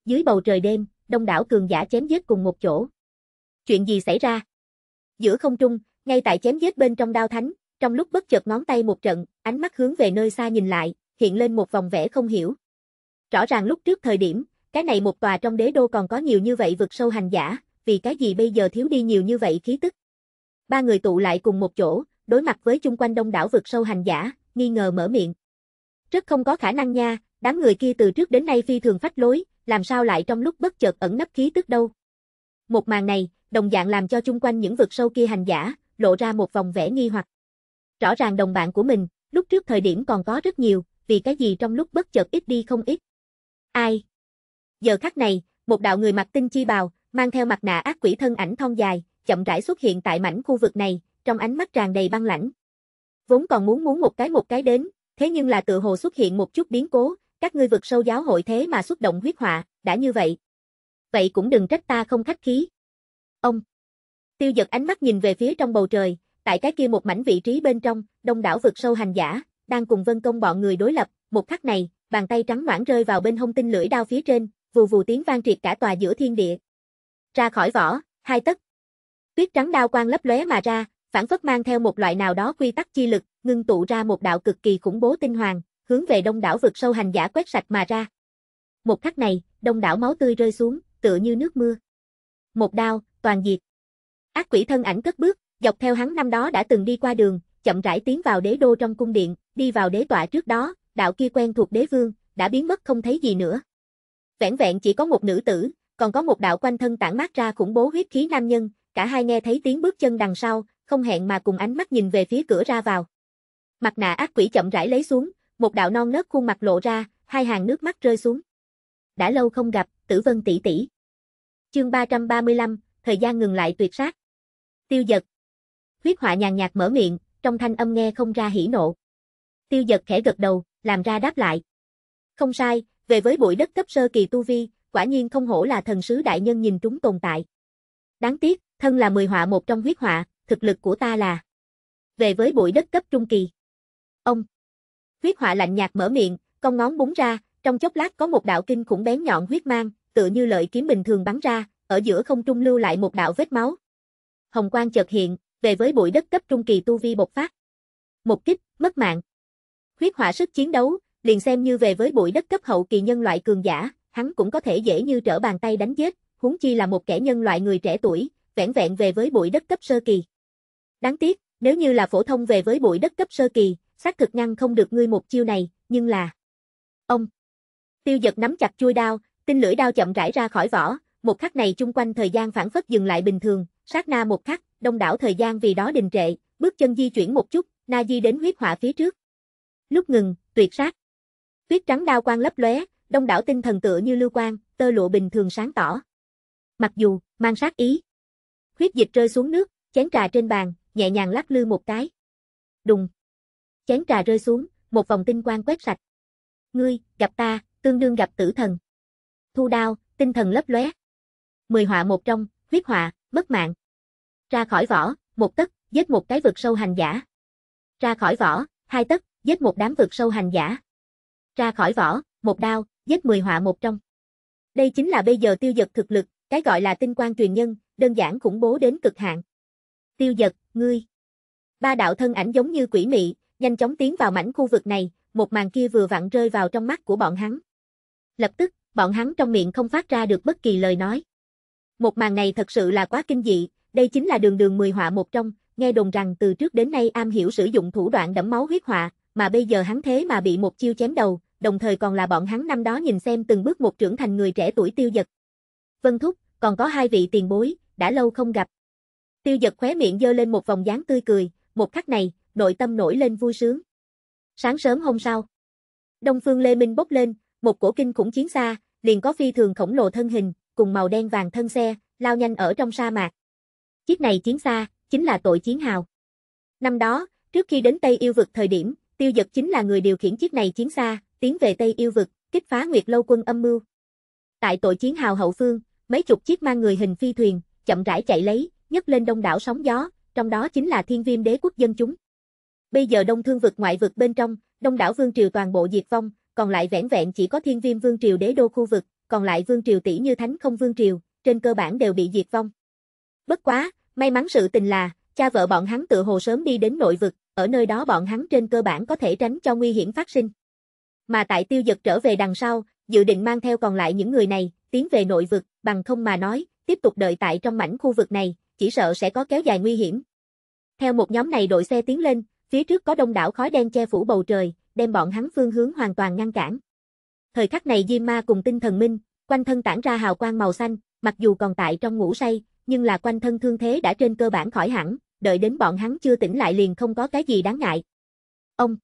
dưới bầu trời đêm, đông đảo cường giả chém giết cùng một chỗ. Chuyện gì xảy ra? Giữa không trung, ngay tại chém giết bên trong đao thánh, trong lúc bất chợt ngón tay một trận, ánh mắt hướng về nơi xa nhìn lại, hiện lên một vòng vẽ không hiểu. Rõ ràng lúc trước thời điểm, cái này một tòa trong đế đô còn có nhiều như vậy vực sâu hành giả, vì cái gì bây giờ thiếu đi nhiều như vậy khí tức. Ba người tụ lại cùng một chỗ, đối mặt với chung quanh đông đảo vực sâu hành giả, nghi ngờ mở miệng. Rất không có khả năng nha, đám người kia từ trước đến nay phi thường phách lối, làm sao lại trong lúc bất chợt ẩn nấp khí tức đâu. Một màn này, đồng dạng làm cho chung quanh những vực sâu kia hành giả, lộ ra một vòng vẻ nghi hoặc. Rõ ràng đồng bạn của mình, lúc trước thời điểm còn có rất nhiều, vì cái gì trong lúc bất chợt ít đi không ít. Ai? Giờ khắc này, một đạo người mặc tinh chi bào, mang theo mặt nạ ác quỷ thân ảnh thon dài, chậm rãi xuất hiện tại mảnh khu vực này, trong ánh mắt tràn đầy băng lãnh. Vốn còn muốn muốn một cái một cái đến, thế nhưng là tự hồ xuất hiện một chút biến cố, các ngươi vực sâu giáo hội thế mà xuất động huyết họa, đã như vậy. Vậy cũng đừng trách ta không khách khí. Ông. Tiêu giật ánh mắt nhìn về phía trong bầu trời, tại cái kia một mảnh vị trí bên trong, đông đảo vực sâu hành giả, đang cùng vân công bọn người đối lập, một khắc này, bàn tay trắng noãn rơi vào bên hông tinh lưỡi đao phía trên, vù vù tiếng vang triệt cả tòa giữa thiên địa. Ra khỏi vỏ, hai tấc. Tuyết trắng đao quang lấp lóe mà ra, phản phất mang theo một loại nào đó quy tắc chi lực, ngưng tụ ra một đạo cực kỳ khủng bố tinh hoàng, hướng về đông đảo vực sâu hành giả quét sạch mà ra. Một khắc này, đông đảo máu tươi rơi xuống, tựa như nước mưa. Một đao, toàn diệt. Ác quỷ thân ảnh cất bước, dọc theo hắn năm đó đã từng đi qua đường, chậm rãi tiến vào đế đô trong cung điện, đi vào đế tọa trước đó, đạo kia quen thuộc đế vương, đã biến mất không thấy gì nữa. Vẹn vẹn chỉ có một nữ tử, còn có một đạo quanh thân tản mát ra khủng bố huyết khí nam nhân, cả hai nghe thấy tiếng bước chân đằng sau, không hẹn mà cùng ánh mắt nhìn về phía cửa ra vào. Mặt nạ ác quỷ chậm rãi lấy xuống, một đạo non nớt khuôn mặt lộ ra, hai hàng nước mắt rơi xuống. Đã lâu không gặp, Tử Vân tỷ tỷ. Chương 335, thời gian ngừng lại tuyệt sát. Tiêu Dật. Huyết Họa nhàn nhạt mở miệng, trong thanh âm nghe không ra hỉ nộ. Tiêu Dật khẽ gật đầu, làm ra đáp lại. Không sai, về với bụi đất cấp sơ kỳ tu vi, quả nhiên không hổ là thần sứ đại nhân nhìn chúng tồn tại. Đáng tiếc, thân là mười họa một trong huyết họa, thực lực của ta là về với bụi đất cấp trung kỳ. Ông Huyết họa lạnh nhạt mở miệng, cong ngón búng ra, trong chốc lát có một đạo kinh khủng bén nhọn huyết mang, tựa như lợi kiếm bình thường bắn ra, ở giữa không trung lưu lại một đạo vết máu. Hồng quang chợt hiện, về với bụi đất cấp trung kỳ tu vi bộc phát. Một kích, mất mạng. Huyết hỏa sức chiến đấu, liền xem như về với bụi đất cấp hậu kỳ nhân loại cường giả, hắn cũng có thể dễ như trở bàn tay đánh giết, huống chi là một kẻ nhân loại người trẻ tuổi, vẹn vẹn về với bụi đất cấp sơ kỳ. Đáng tiếc, nếu như là phổ thông về với bụi đất cấp sơ kỳ, xác thực ngăn không được ngươi một chiêu này, nhưng là... Ông! Tiêu giật nắm chặt chui đao, tinh lưỡi đao chậm rãi ra khỏi vỏ, một khắc này chung quanh thời gian phản phất dừng lại bình thường, sát na một khắc, đông đảo thời gian vì đó đình trệ, bước chân di chuyển một chút, na di đến huyết hỏa phía trước. Lúc ngừng, tuyệt sát. Tuyết trắng đao quang lấp lóe, đông đảo tinh thần tựa như lưu quang, tơ lụa bình thường sáng tỏ. Mặc dù, mang sát ý. Huyết dịch rơi xuống nước, chén trà trên bàn, nhẹ nhàng lắc lư một cái. Đùng chén trà rơi xuống, một vòng tinh quang quét sạch. Ngươi, gặp ta, tương đương gặp tử thần. Thu đao, tinh thần lấp lóe. Mười họa một trong, huyết họa, mất mạng. Ra khỏi vỏ, một tấc, giết một cái vực sâu hành giả. Ra khỏi vỏ, hai tấc, giết một đám vực sâu hành giả. Ra khỏi vỏ, một đao, giết mười họa một trong. Đây chính là bây giờ tiêu giật thực lực, cái gọi là tinh quang truyền nhân, đơn giản khủng bố đến cực hạn. Tiêu giật, ngươi. Ba đạo thân ảnh giống như quỷ mị, Nhanh chóng tiến vào mảnh khu vực này, một màn kia vừa vặn rơi vào trong mắt của bọn hắn. Lập tức, bọn hắn trong miệng không phát ra được bất kỳ lời nói. Một màn này thật sự là quá kinh dị, đây chính là đường đường mười họa một trong, nghe đồn rằng từ trước đến nay am hiểu sử dụng thủ đoạn đẫm máu huyết họa, mà bây giờ hắn thế mà bị một chiêu chém đầu, đồng thời còn là bọn hắn năm đó nhìn xem từng bước một trưởng thành người trẻ tuổi tiêu giật. Vân Thúc, còn có hai vị tiền bối, đã lâu không gặp. Tiêu giật khóe miệng dơ lên một vòng dáng tươi cười, một khắc này, nội tâm nổi lên vui sướng. Sáng sớm hôm sau, Đông Phương Lê Minh bốc lên, một cổ kinh khủng chiến xa, liền có phi thường khổng lồ thân hình, cùng màu đen vàng thân xe, lao nhanh ở trong sa mạc. Chiếc này chiến xa, chính là tội chiến hào. Năm đó, trước khi đến Tây Yêu Vực thời điểm, tiêu giật chính là người điều khiển chiếc này chiến xa, tiến về Tây Yêu Vực, kích phá Nguyệt Lâu quân âm mưu. Tại tội chiến hào hậu phương, mấy chục chiếc mang người hình phi thuyền, chậm rãi chạy lấy, nhấc lên đông đảo sóng gió, trong đó chính là thiên viêm đế quốc dân chúng. Bây giờ đông thương vực ngoại vực bên trong, đông đảo vương triều toàn bộ diệt vong, còn lại vẻn vẹn chỉ có thiên viêm vương triều đế đô khu vực, còn lại vương triều tỷ như thánh không vương triều, trên cơ bản đều bị diệt vong. Bất quá, may mắn sự tình là, cha vợ bọn hắn tự hồ sớm đi đến nội vực, ở nơi đó bọn hắn trên cơ bản có thể tránh cho nguy hiểm phát sinh. Mà tại tiêu giật trở về đằng sau, dự định mang theo còn lại những người này, tiến về nội vực, bằng không mà nói, tiếp tục đợi tại trong mảnh khu vực này, chỉ sợ sẽ có kéo dài nguy hiểm. Theo một nhóm này đội xe tiến lên, Phía trước có đông đảo khói đen che phủ bầu trời, đem bọn hắn phương hướng hoàn toàn ngăn cản. Thời khắc này Diêm Ma cùng tinh thần minh, quanh thân tản ra hào quang màu xanh, mặc dù còn tại trong ngủ say, nhưng là quanh thân thương thế đã trên cơ bản khỏi hẳn, đợi đến bọn hắn chưa tỉnh lại liền không có cái gì đáng ngại. Ông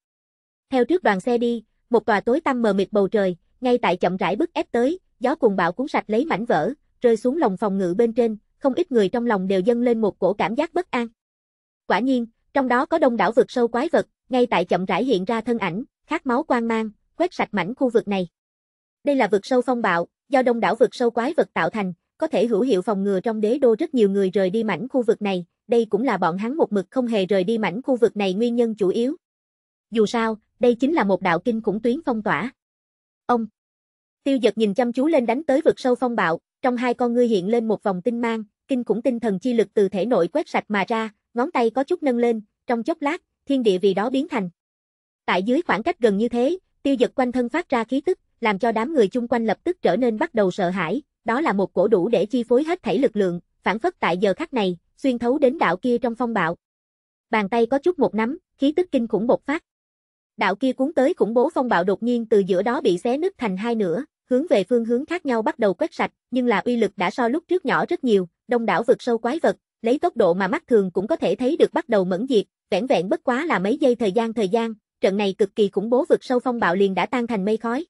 Theo trước đoàn xe đi, một tòa tối tăm mờ mịt bầu trời, ngay tại chậm rãi bức ép tới, gió cùng bão cuốn sạch lấy mảnh vỡ, rơi xuống lồng phòng ngự bên trên, không ít người trong lòng đều dâng lên một cổ cảm giác bất an. Quả nhiên, trong đó có đông đảo vực sâu quái vật, ngay tại chậm rãi hiện ra thân ảnh, khát máu quang mang, quét sạch mảnh khu vực này. Đây là vực sâu phong bạo, do đông đảo vực sâu quái vật tạo thành, có thể hữu hiệu phòng ngừa trong đế đô rất nhiều người rời đi mảnh khu vực này, đây cũng là bọn hắn một mực không hề rời đi mảnh khu vực này nguyên nhân chủ yếu. Dù sao, đây chính là một đạo kinh khủng tuyến phong tỏa. Ông Tiêu giật nhìn chăm chú lên đánh tới vực sâu phong bạo, trong hai con ngươi hiện lên một vòng tinh mang, kinh khủng tinh thần chi lực từ thể nội quét sạch mà ra, ngón tay có chút nâng lên, trong chốc lát, thiên địa vì đó biến thành. Tại dưới khoảng cách gần như thế, tiêu giật quanh thân phát ra khí tức, làm cho đám người chung quanh lập tức trở nên bắt đầu sợ hãi, đó là một cổ đủ để chi phối hết thảy lực lượng, phản phất tại giờ khắc này, xuyên thấu đến đạo kia trong phong bạo. Bàn tay có chút một nắm, khí tức kinh khủng bộc phát. Đạo kia cuốn tới khủng bố phong bạo đột nhiên từ giữa đó bị xé nứt thành hai nửa, hướng về phương hướng khác nhau bắt đầu quét sạch, nhưng là uy lực đã so lúc trước nhỏ rất nhiều, đông đảo vực sâu quái vật, lấy tốc độ mà mắt thường cũng có thể thấy được bắt đầu mẫn diệt, vẻn vẹn bất quá là mấy giây thời gian thời gian, trận này cực kỳ khủng bố vượt sâu phong bạo liền đã tan thành mây khói.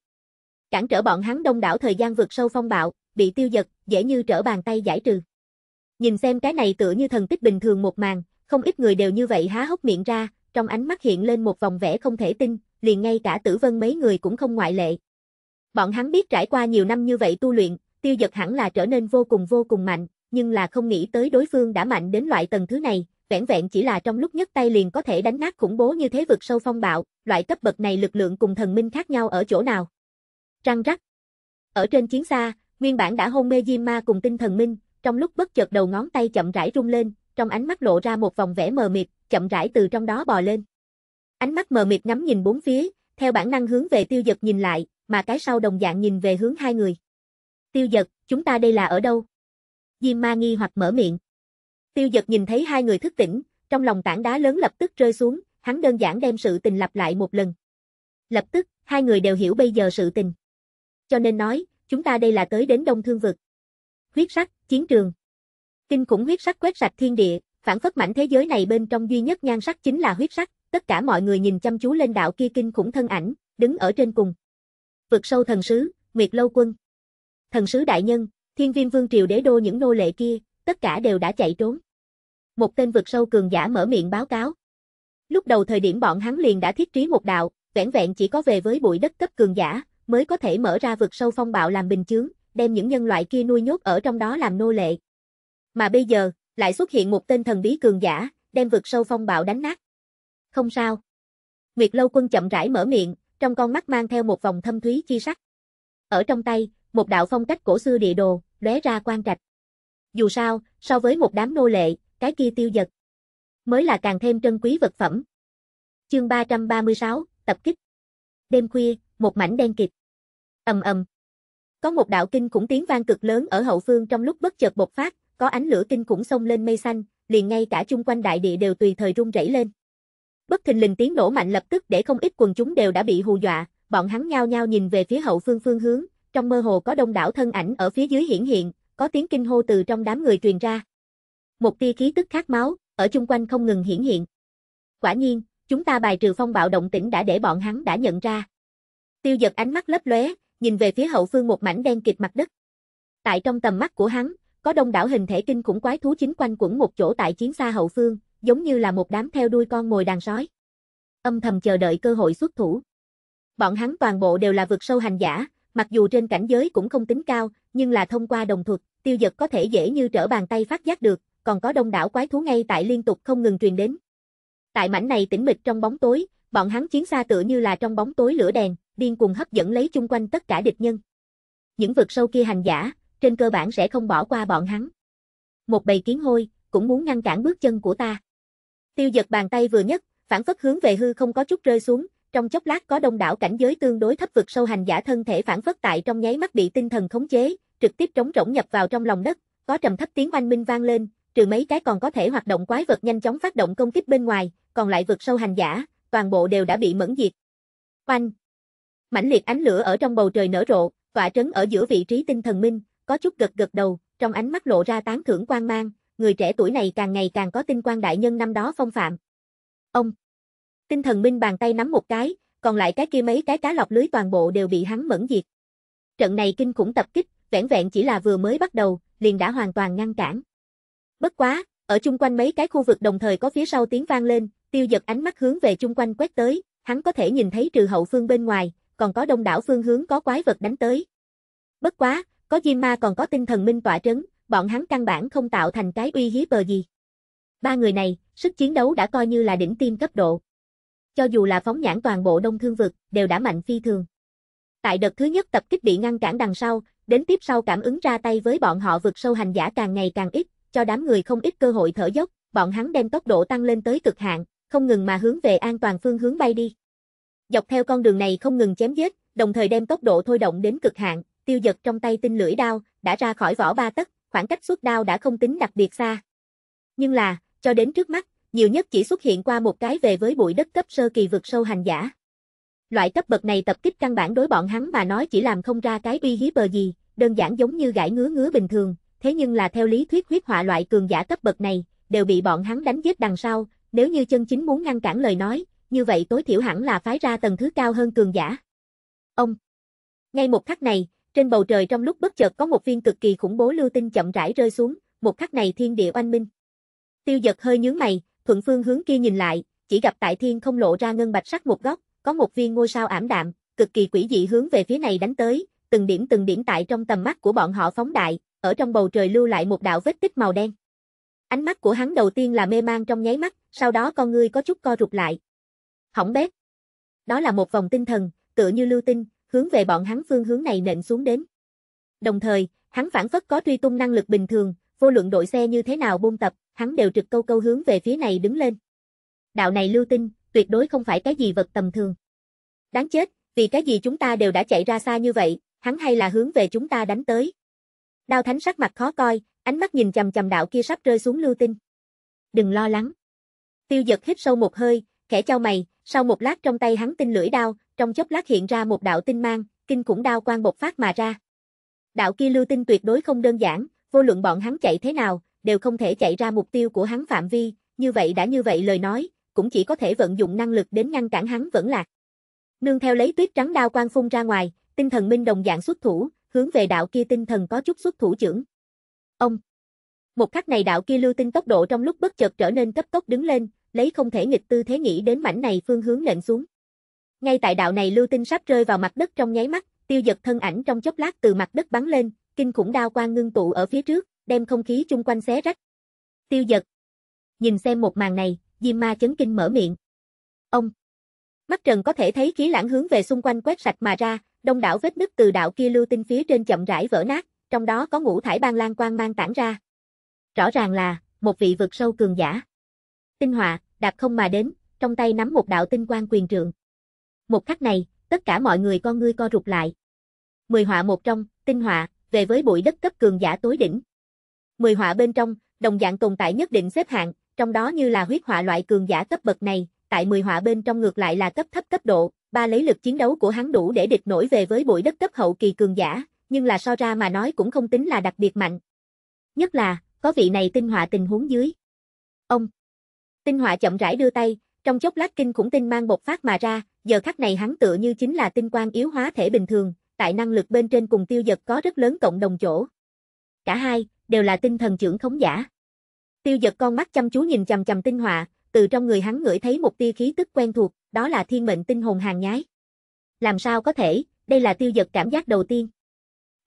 Cản trở bọn hắn đông đảo thời gian vượt sâu phong bạo, bị tiêu giật, dễ như trở bàn tay giải trừ. Nhìn xem cái này tựa như thần tích bình thường một màn, không ít người đều như vậy há hốc miệng ra, trong ánh mắt hiện lên một vòng vẻ không thể tin, liền ngay cả tử vân mấy người cũng không ngoại lệ. Bọn hắn biết trải qua nhiều năm như vậy tu luyện, tiêu giật hẳn là trở nên vô cùng vô cùng mạnh, nhưng là không nghĩ tới đối phương đã mạnh đến loại tầng thứ này, vẻn vẹn chỉ là trong lúc nhất tay liền có thể đánh nát khủng bố như thế vực sâu phong bạo, loại cấp bậc này lực lượng cùng thần minh khác nhau ở chỗ nào. Răng rắc. Ở trên chiến xa, nguyên bản đã hôn mê Diêm Ma cùng tinh thần minh, trong lúc bất chợt đầu ngón tay chậm rãi rung lên, trong ánh mắt lộ ra một vòng vẻ mờ mịt, chậm rãi từ trong đó bò lên. Ánh mắt mờ mịt ngắm nhìn bốn phía, theo bản năng hướng về tiêu giật nhìn lại, mà cái sau đồng dạng nhìn về hướng hai người. Tiêu giật, chúng ta đây là ở đâu? Diêm ma nghi hoặc mở miệng. Tiêu giật nhìn thấy hai người thức tỉnh, trong lòng tảng đá lớn lập tức rơi xuống, hắn đơn giản đem sự tình lặp lại một lần. Lập tức, hai người đều hiểu bây giờ sự tình. Cho nên nói, chúng ta đây là tới đến Đông Thương Vực. Huyết sắc, chiến trường. Kinh khủng huyết sắc quét sạch thiên địa, phản phất mảnh thế giới này bên trong duy nhất nhan sắc chính là huyết sắc, tất cả mọi người nhìn chăm chú lên đạo kia kinh khủng thân ảnh, đứng ở trên cùng. Vực sâu thần sứ, Nguyệt Lâu Quân. Thần sứ đại nhân, Thiên viêm vương triều đế đô những nô lệ kia, tất cả đều đã chạy trốn. Một tên vực sâu cường giả mở miệng báo cáo. Lúc đầu thời điểm bọn hắn liền đã thiết trí một đạo, vẻn vẹn chỉ có về với bụi đất cấp cường giả, mới có thể mở ra vực sâu phong bạo làm bình chướng, đem những nhân loại kia nuôi nhốt ở trong đó làm nô lệ. Mà bây giờ, lại xuất hiện một tên thần bí cường giả, đem vực sâu phong bạo đánh nát. Không sao. Nguyệt Lâu Quân chậm rãi mở miệng, trong con mắt mang theo một vòng thâm thúy chi sắc. Ở trong tay, một đạo phong cách cổ xưa địa đồ, lóe ra quan trạch. Dù sao, so với một đám nô lệ, cái kia tiêu giật mới là càng thêm trân quý vật phẩm. Chương 336, tập kích. Đêm khuya, một mảnh đen kịt. Ầm ầm. Có một đạo kinh khủng tiếng vang cực lớn ở hậu phương trong lúc bất chợt bộc phát, có ánh lửa kinh khủng xông lên mây xanh, liền ngay cả chung quanh đại địa đều tùy thời rung rẩy lên. Bất thình lình tiếng nổ mạnh lập tức để không ít quần chúng đều đã bị hù dọa, bọn hắn nhao nhao nhìn về phía hậu phương phương hướng, trong mơ hồ có đông đảo thân ảnh ở phía dưới hiển hiện, có tiếng kinh hô từ trong đám người truyền ra. Một tia khí tức khát máu, ở chung quanh không ngừng hiển hiện. Quả nhiên, chúng ta bài trừ phong bạo động tĩnh đã để bọn hắn đã nhận ra. Tiêu giật ánh mắt lấp lóe, nhìn về phía hậu phương một mảnh đen kịt mặt đất. Tại trong tầm mắt của hắn, có đông đảo hình thể kinh khủng quái thú chính quanh quẩn một chỗ tại chiến xa hậu phương, giống như là một đám theo đuôi con mồi đàn sói. Âm thầm chờ đợi cơ hội xuất thủ. Bọn hắn toàn bộ đều là vực sâu hành giả, Mặc dù trên cảnh giới cũng không tính cao, nhưng là thông qua đồng thuật, tiêu giật có thể dễ như trở bàn tay phát giác được, còn có đông đảo quái thú ngay tại liên tục không ngừng truyền đến. Tại mảnh này tĩnh mịch trong bóng tối, bọn hắn chiến xa tựa như là trong bóng tối lửa đèn, điên cuồng hấp dẫn lấy chung quanh tất cả địch nhân. Những vực sâu kia hành giả, trên cơ bản sẽ không bỏ qua bọn hắn. Một bầy kiến hôi, cũng muốn ngăn cản bước chân của ta. Tiêu giật bàn tay vừa nhất, phản phất hướng về hư không có chút rơi xuống, trong chốc lát có đông đảo cảnh giới tương đối thấp vực sâu hành giả thân thể phản phất tại trong nháy mắt bị tinh thần khống chế, trực tiếp trống rỗng nhập vào trong lòng đất, có trầm thấp tiếng oanh minh vang lên, trừ mấy cái còn có thể hoạt động quái vật nhanh chóng phát động công kích bên ngoài, còn lại vực sâu hành giả, toàn bộ đều đã bị mẫn diệt. Oanh! Mãnh liệt ánh lửa ở trong bầu trời nở rộ, tọa trấn ở giữa vị trí tinh thần minh, có chút gật gật đầu, trong ánh mắt lộ ra tán thưởng quang mang, người trẻ tuổi này càng ngày càng có tinh quang đại nhân năm đó phong phạm. Ông Tinh thần minh bàn tay nắm một cái, còn lại cái kia mấy cái cá lọc lưới toàn bộ đều bị hắn mẫn diệt. Trận này kinh khủng tập kích, vẻn vẹn chỉ là vừa mới bắt đầu, liền đã hoàn toàn ngăn cản. Bất quá, ở chung quanh mấy cái khu vực đồng thời có phía sau tiếng vang lên, tiêu giật ánh mắt hướng về chung quanh quét tới, hắn có thể nhìn thấy trừ hậu phương bên ngoài, còn có đông đảo phương hướng có quái vật đánh tới. Bất quá, có Diêm Ma còn có tinh thần minh tỏa trấn, bọn hắn căn bản không tạo thành cái uy hiếp bờ gì. Ba người này, sức chiến đấu đã coi như là đỉnh tiêm cấp độ cho dù là phóng nhãn toàn bộ đông thương vực, đều đã mạnh phi thường. Tại đợt thứ nhất tập kích bị ngăn cản đằng sau, đến tiếp sau cảm ứng ra tay với bọn họ vượt sâu hành giả càng ngày càng ít, cho đám người không ít cơ hội thở dốc, bọn hắn đem tốc độ tăng lên tới cực hạn, không ngừng mà hướng về an toàn phương hướng bay đi. Dọc theo con đường này không ngừng chém giết, đồng thời đem tốc độ thôi động đến cực hạn, tiêu giật trong tay tinh lưỡi đao, đã ra khỏi vỏ ba tấc, khoảng cách xuất đao đã không tính đặc biệt xa. Nhưng là, cho đến trước mắt, nhiều nhất chỉ xuất hiện qua một cái về với bụi đất cấp sơ kỳ vực sâu hành giả. Loại cấp bậc này tập kích căn bản đối bọn hắn mà nói chỉ làm không ra cái uy hiếp bờ gì, đơn giản giống như gãi ngứa ngứa bình thường, thế nhưng là theo lý thuyết huyết họa loại cường giả cấp bậc này, đều bị bọn hắn đánh giết đằng sau, nếu như chân chính muốn ngăn cản lời nói, như vậy tối thiểu hẳn là phái ra tầng thứ cao hơn cường giả. Ông. Ngay một khắc này, trên bầu trời trong lúc bất chợt có một viên cực kỳ khủng bố lưu tinh chậm rãi rơi xuống, một khắc này thiên địa oanh minh. Tiêu giật hơi nhướng mày, thuận phương hướng kia nhìn lại, chỉ gặp tại thiên không lộ ra ngân bạch sắc một góc, có một viên ngôi sao ảm đạm, cực kỳ quỷ dị hướng về phía này đánh tới, từng điểm từng điểm tại trong tầm mắt của bọn họ phóng đại, ở trong bầu trời lưu lại một đạo vết tích màu đen. Ánh mắt của hắn đầu tiên là mê mang trong nháy mắt, sau đó con ngươi có chút co rụt lại. Hỏng bét. Đó là một vòng tinh thần, tựa như lưu tinh, hướng về bọn hắn phương hướng này nện xuống đến. Đồng thời, hắn phản phất có truy tung năng lực bình thường, vô luận đội xe như thế nào buông tập, hắn đều trực câu câu hướng về phía này đứng lên. Đạo này lưu tinh, tuyệt đối không phải cái gì vật tầm thường. Đáng chết, vì cái gì chúng ta đều đã chạy ra xa như vậy, hắn hay là hướng về chúng ta đánh tới. Đao thánh sắc mặt khó coi, ánh mắt nhìn chầm chầm đạo kia sắp rơi xuống lưu tinh. Đừng lo lắng. Tiêu giật hít sâu một hơi, khẽ cho mày, sau một lát trong tay hắn tinh lưỡi đao, trong chốc lát hiện ra một đạo tinh mang, kinh khủng đao quang bộc phát mà ra. Đạo kia lưu tinh tuyệt đối không đơn giản, vô luận bọn hắn chạy thế nào, đều không thể chạy ra mục tiêu của hắn phạm vi, như vậy đã như vậy lời nói, cũng chỉ có thể vận dụng năng lực đến ngăn cản hắn vẫn lạc. Nương theo lấy tuyết trắng đao quang phun ra ngoài, tinh thần minh đồng dạng xuất thủ, hướng về đạo kia tinh thần có chút xuất thủ trưởng. Ông Một khắc này đạo kia lưu tinh tốc độ trong lúc bất chợt trở nên cấp tốc đứng lên, lấy không thể nghịch tư thế nghĩ đến mảnh này phương hướng lệnh xuống. Ngay tại đạo này lưu tinh sắp rơi vào mặt đất trong nháy mắt, tiêu giật thân ảnh trong chốc lát từ mặt đất bắn lên, kinh khủng đao quang ngưng tụ ở phía trước, đem không khí chung quanh xé rách. Tiêu giật. Nhìn xem một màn này, Diêm Ma chấn kinh mở miệng. Ông. Mắt Trần có thể thấy khí lãng hướng về xung quanh quét sạch mà ra, đông đảo vết nứt từ đạo kia lưu tinh phía trên chậm rãi vỡ nát, trong đó có ngũ thải ban lan quang mang tản ra. Rõ ràng là một vị vực sâu cường giả. Tinh họa, đạp không mà đến, trong tay nắm một đạo tinh quang quyền trượng. Một khắc này, tất cả mọi người con ngươi co rụt lại. Mười họa một trong, tinh họa, về với bụi đất cấp cường giả tối đỉnh. Mười họa bên trong, đồng dạng tồn tại nhất định xếp hạng, trong đó như là huyết họa loại cường giả cấp bậc này, tại mười họa bên trong ngược lại là cấp thấp cấp độ, ba lấy lực chiến đấu của hắn đủ để địch nổi về với bụi đất cấp hậu kỳ cường giả, nhưng là so ra mà nói cũng không tính là đặc biệt mạnh. Nhất là, có vị này tinh họa tình huống dưới. Ông Tinh họa chậm rãi đưa tay, trong chốc lát kinh khủng tinh mang bộc phát mà ra, giờ khắc này hắn tựa như chính là tinh quang yếu hóa thể bình thường, tại năng lực bên trên cùng tiêu giật có rất lớn cộng đồng chỗ. Cả hai, đều là tinh thần trưởng khống giả. Tiêu giật con mắt chăm chú nhìn chầm chầm tinh họa, từ trong người hắn ngửi thấy một tia khí tức quen thuộc, đó là thiên mệnh tinh hồn hàng nhái. Làm sao có thể, đây là tiêu giật cảm giác đầu tiên.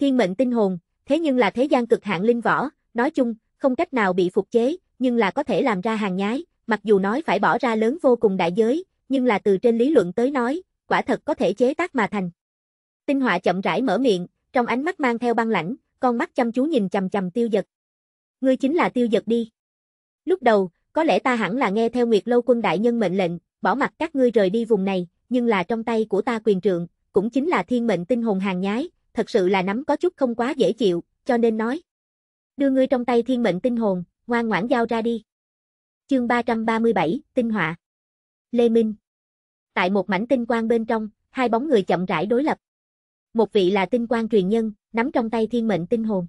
Thiên mệnh tinh hồn, thế nhưng là thế gian cực hạn linh võ, nói chung, không cách nào bị phục chế, nhưng là có thể làm ra hàng nhái, mặc dù nói phải bỏ ra lớn vô cùng đại giới, nhưng là từ trên lý luận tới nói, quả thật có thể chế tác mà thành. Tinh họa chậm rãi mở miệng, trong ánh mắt mang theo băng lãnh, con mắt chăm chú nhìn chầm chầm tiêu giật. Ngươi chính là tiêu giật đi. Lúc đầu, có lẽ ta hẳn là nghe theo Nguyệt Lâu quân đại nhân mệnh lệnh, bỏ mặt các ngươi rời đi vùng này, nhưng là trong tay của ta quyền trượng, cũng chính là thiên mệnh tinh hồn hàng nhái, thật sự là nắm có chút không quá dễ chịu, cho nên nói. Đưa ngươi trong tay thiên mệnh tinh hồn, ngoan ngoãn giao ra đi. Chương 337, Tinh họa. Lê Minh. Tại một mảnh tinh quang bên trong, hai bóng người chậm rãi đối lập một vị là tinh quan truyền nhân, nắm trong tay thiên mệnh tinh hồn.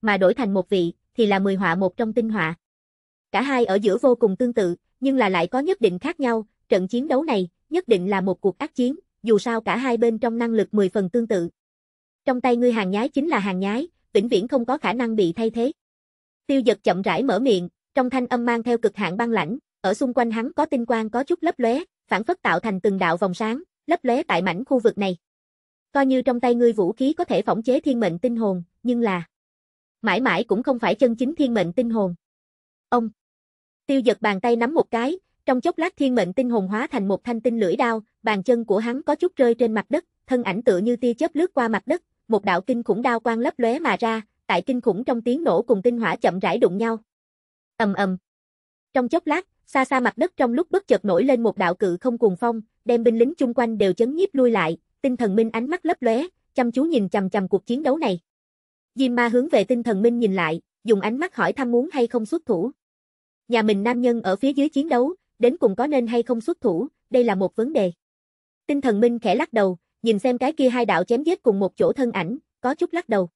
Mà đổi thành một vị, thì là mười họa một trong tinh họa. Cả hai ở giữa vô cùng tương tự, nhưng là lại có nhất định khác nhau, trận chiến đấu này, nhất định là một cuộc ác chiến, dù sao cả hai bên trong năng lực mười phần tương tự. Trong tay ngươi hàng nhái chính là hàng nhái, vĩnh viễn không có khả năng bị thay thế. Tiêu giật chậm rãi mở miệng, trong thanh âm mang theo cực hạn băng lãnh, ở xung quanh hắn có tinh quang có chút lấp lóe, phản phất tạo thành từng đạo vòng sáng, lấp lóe tại mảnh khu vực này. Coi như trong tay ngươi vũ khí có thể phỏng chế thiên mệnh tinh hồn, nhưng là mãi mãi cũng không phải chân chính thiên mệnh tinh hồn. Ông Tiêu giật bàn tay nắm một cái, trong chốc lát thiên mệnh tinh hồn hóa thành một thanh tinh lưỡi đao, bàn chân của hắn có chút rơi trên mặt đất, thân ảnh tựa như tia chớp lướt qua mặt đất, một đạo kinh khủng đao quang lấp lóe mà ra, tại kinh khủng trong tiếng nổ cùng tinh hỏa chậm rãi đụng nhau. Ầm ầm. Trong chốc lát, xa xa mặt đất trong lúc bất chợt nổi lên một đạo cự không cuồng phong, đem binh lính chung quanh đều chấn nhiếp lui lại, Tinh thần minh ánh mắt lấp lóe, chăm chú nhìn chằm chằm cuộc chiến đấu này. Diêm ma hướng về tinh thần minh nhìn lại, dùng ánh mắt hỏi thăm muốn hay không xuất thủ. Nhà mình nam nhân ở phía dưới chiến đấu, đến cùng có nên hay không xuất thủ, đây là một vấn đề. Tinh thần minh khẽ lắc đầu, nhìn xem cái kia hai đạo chém giết cùng một chỗ thân ảnh, có chút lắc đầu.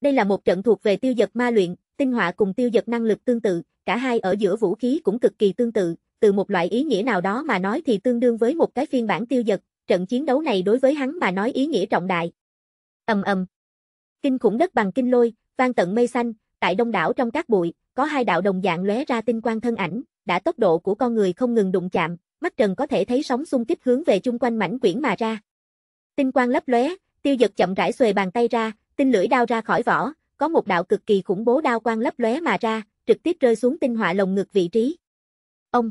Đây là một trận thuộc về tiêu giật ma luyện, tinh họa cùng tiêu giật năng lực tương tự, cả hai ở giữa vũ khí cũng cực kỳ tương tự, từ một loại ý nghĩa nào đó mà nói thì tương đương với một cái phiên bản tiêu giật, trận chiến đấu này đối với hắn mà nói ý nghĩa trọng đại. Ầm ầm. Kinh khủng đất bằng kinh lôi, vang tận mây xanh, tại đông đảo trong các bụi, có hai đạo đồng dạng lóe ra tinh quang thân ảnh, đã tốc độ của con người không ngừng đụng chạm, mắt Trần có thể thấy sóng xung kích hướng về chung quanh mảnh quyển mà ra. Tinh quang lấp lóe, Tiêu Dật chậm rãi xuề bàn tay ra, tinh lưỡi đao ra khỏi vỏ, có một đạo cực kỳ khủng bố đao quang lấp lóe mà ra, trực tiếp rơi xuống tinh họa lồng ngực vị trí. Ông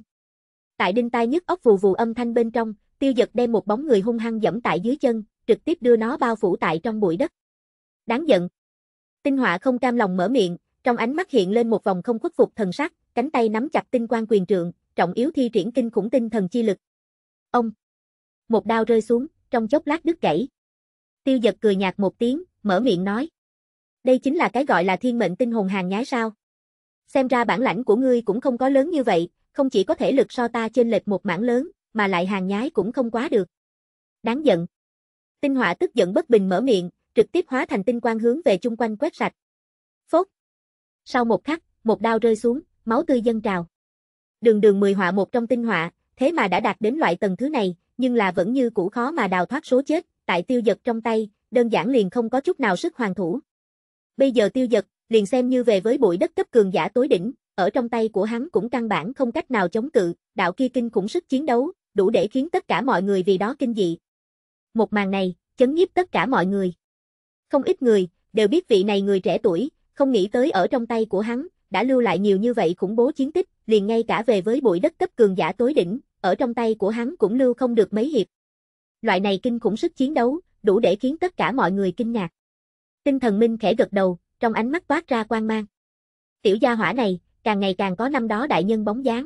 Tại đinh tai nhức óc vù vù âm thanh bên trong, tiêu giật đem một bóng người hung hăng dẫm tại dưới chân, trực tiếp đưa nó bao phủ tại trong bụi đất. Đáng giận. Tinh họa không cam lòng mở miệng, trong ánh mắt hiện lên một vòng không khuất phục thần sắc, cánh tay nắm chặt tinh quang quyền trượng, trọng yếu thi triển kinh khủng tinh thần chi lực. Ông. Một đao rơi xuống, trong chốc lát đứt gãy. Tiêu giật cười nhạt một tiếng, mở miệng nói. Đây chính là cái gọi là thiên mệnh tinh hồn hàng nhái sao. Xem ra bản lãnh của ngươi cũng không có lớn như vậy, không chỉ có thể lực so ta trên lệch một mảng lớn, mà lại hàng nhái cũng không quá được. Đáng giận. Tinh họa tức giận bất bình mở miệng, trực tiếp hóa thành tinh quang hướng về chung quanh quét sạch. Phốt. Sau một khắc, một đao rơi xuống, máu tươi dâng trào. Đường đường mười họa một trong tinh họa, thế mà đã đạt đến loại tầng thứ này, nhưng là vẫn như cũ khó mà đào thoát số chết, tại tiêu giật trong tay, đơn giản liền không có chút nào sức hoàn thủ. Bây giờ tiêu giật, liền xem như về với bụi đất cấp cường giả tối đỉnh, ở trong tay của hắn cũng căn bản không cách nào chống cự, đạo kia kinh khủng sức chiến đấu, đủ để khiến tất cả mọi người vì đó kinh dị. Một màn này, chấn nhiếp tất cả mọi người. Không ít người, đều biết vị này người trẻ tuổi, không nghĩ tới ở trong tay của hắn, đã lưu lại nhiều như vậy khủng bố chiến tích, liền ngay cả về với bụi đất cấp cường giả tối đỉnh, ở trong tay của hắn cũng lưu không được mấy hiệp. Loại này kinh khủng sức chiến đấu, đủ để khiến tất cả mọi người kinh ngạc. Tinh thần minh khẽ gật đầu, trong ánh mắt toát ra quan mang. Tiểu gia hỏa này, càng ngày càng có năm đó đại nhân bóng dáng.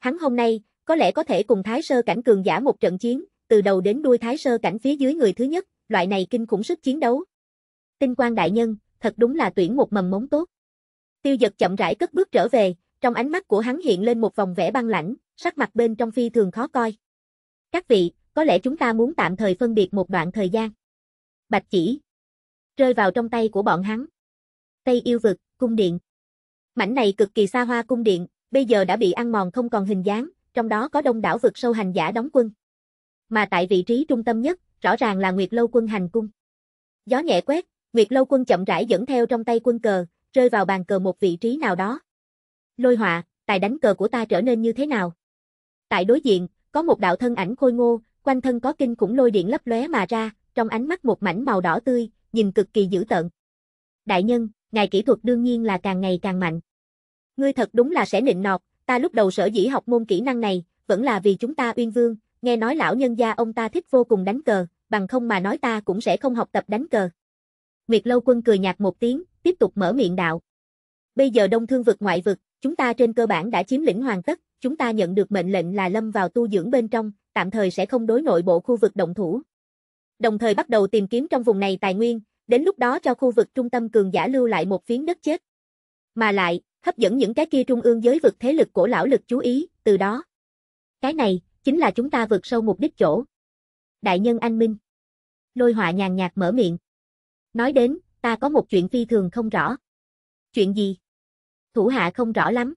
Hắn hôm nay, có lẽ có thể cùng Thái Sơ cảnh cường giả một trận chiến, từ đầu đến đuôi Thái Sơ cảnh phía dưới người thứ nhất, loại này kinh khủng sức chiến đấu. Tinh quang đại nhân, thật đúng là tuyển một mầm mống tốt. Tiêu giật chậm rãi cất bước trở về, trong ánh mắt của hắn hiện lên một vòng vẻ băng lãnh, sắc mặt bên trong phi thường khó coi. Các vị, có lẽ chúng ta muốn tạm thời phân biệt một đoạn thời gian. Bạch chỉ. Rơi vào trong tay của bọn hắn. Tây yêu vực, cung điện. Mảnh này cực kỳ xa hoa cung điện, bây giờ đã bị ăn mòn không còn hình dáng, trong đó có đông đảo vực sâu hành giả đóng quân. Mà tại vị trí trung tâm nhất, rõ ràng là Nguyệt Lâu quân hành cung. Gió nhẹ quét, Nguyệt Lâu quân chậm rãi dẫn theo trong tay quân cờ, rơi vào bàn cờ một vị trí nào đó. Lôi họa, tài đánh cờ của ta trở nên như thế nào? Tại đối diện, có một đạo thân ảnh khôi ngô, quanh thân có kinh khủng lôi điện lấp lóe mà ra, trong ánh mắt một mảnh màu đỏ tươi, nhìn cực kỳ dữ tợn. Đại nhân, ngài kỹ thuật đương nhiên là càng ngày càng mạnh. Ngươi thật đúng là sẽ nịnh nọt, ta lúc đầu sở dĩ học môn kỹ năng này, vẫn là vì chúng ta uyên vương, nghe nói lão nhân gia ông ta thích vô cùng đánh cờ, bằng không mà nói ta cũng sẽ không học tập đánh cờ. Nguyệt Lâu Quân cười nhạt một tiếng, tiếp tục mở miệng đạo. Bây giờ đông thương vực ngoại vực, chúng ta trên cơ bản đã chiếm lĩnh hoàn tất, chúng ta nhận được mệnh lệnh là lâm vào tu dưỡng bên trong, tạm thời sẽ không đối nội bộ khu vực động thủ. Đồng thời bắt đầu tìm kiếm trong vùng này tài nguyên, đến lúc đó cho khu vực trung tâm cường giả lưu lại một phiến đất chết. Mà lại, hấp dẫn những cái kia trung ương giới vực thế lực cổ lão lực chú ý, từ đó. Cái này, chính là chúng ta vượt sâu mục đích chỗ. Đại nhân anh Minh. Lôi họa nhàn nhạt mở miệng. Nói đến, ta có một chuyện phi thường không rõ. Chuyện gì? Thủ hạ không rõ lắm.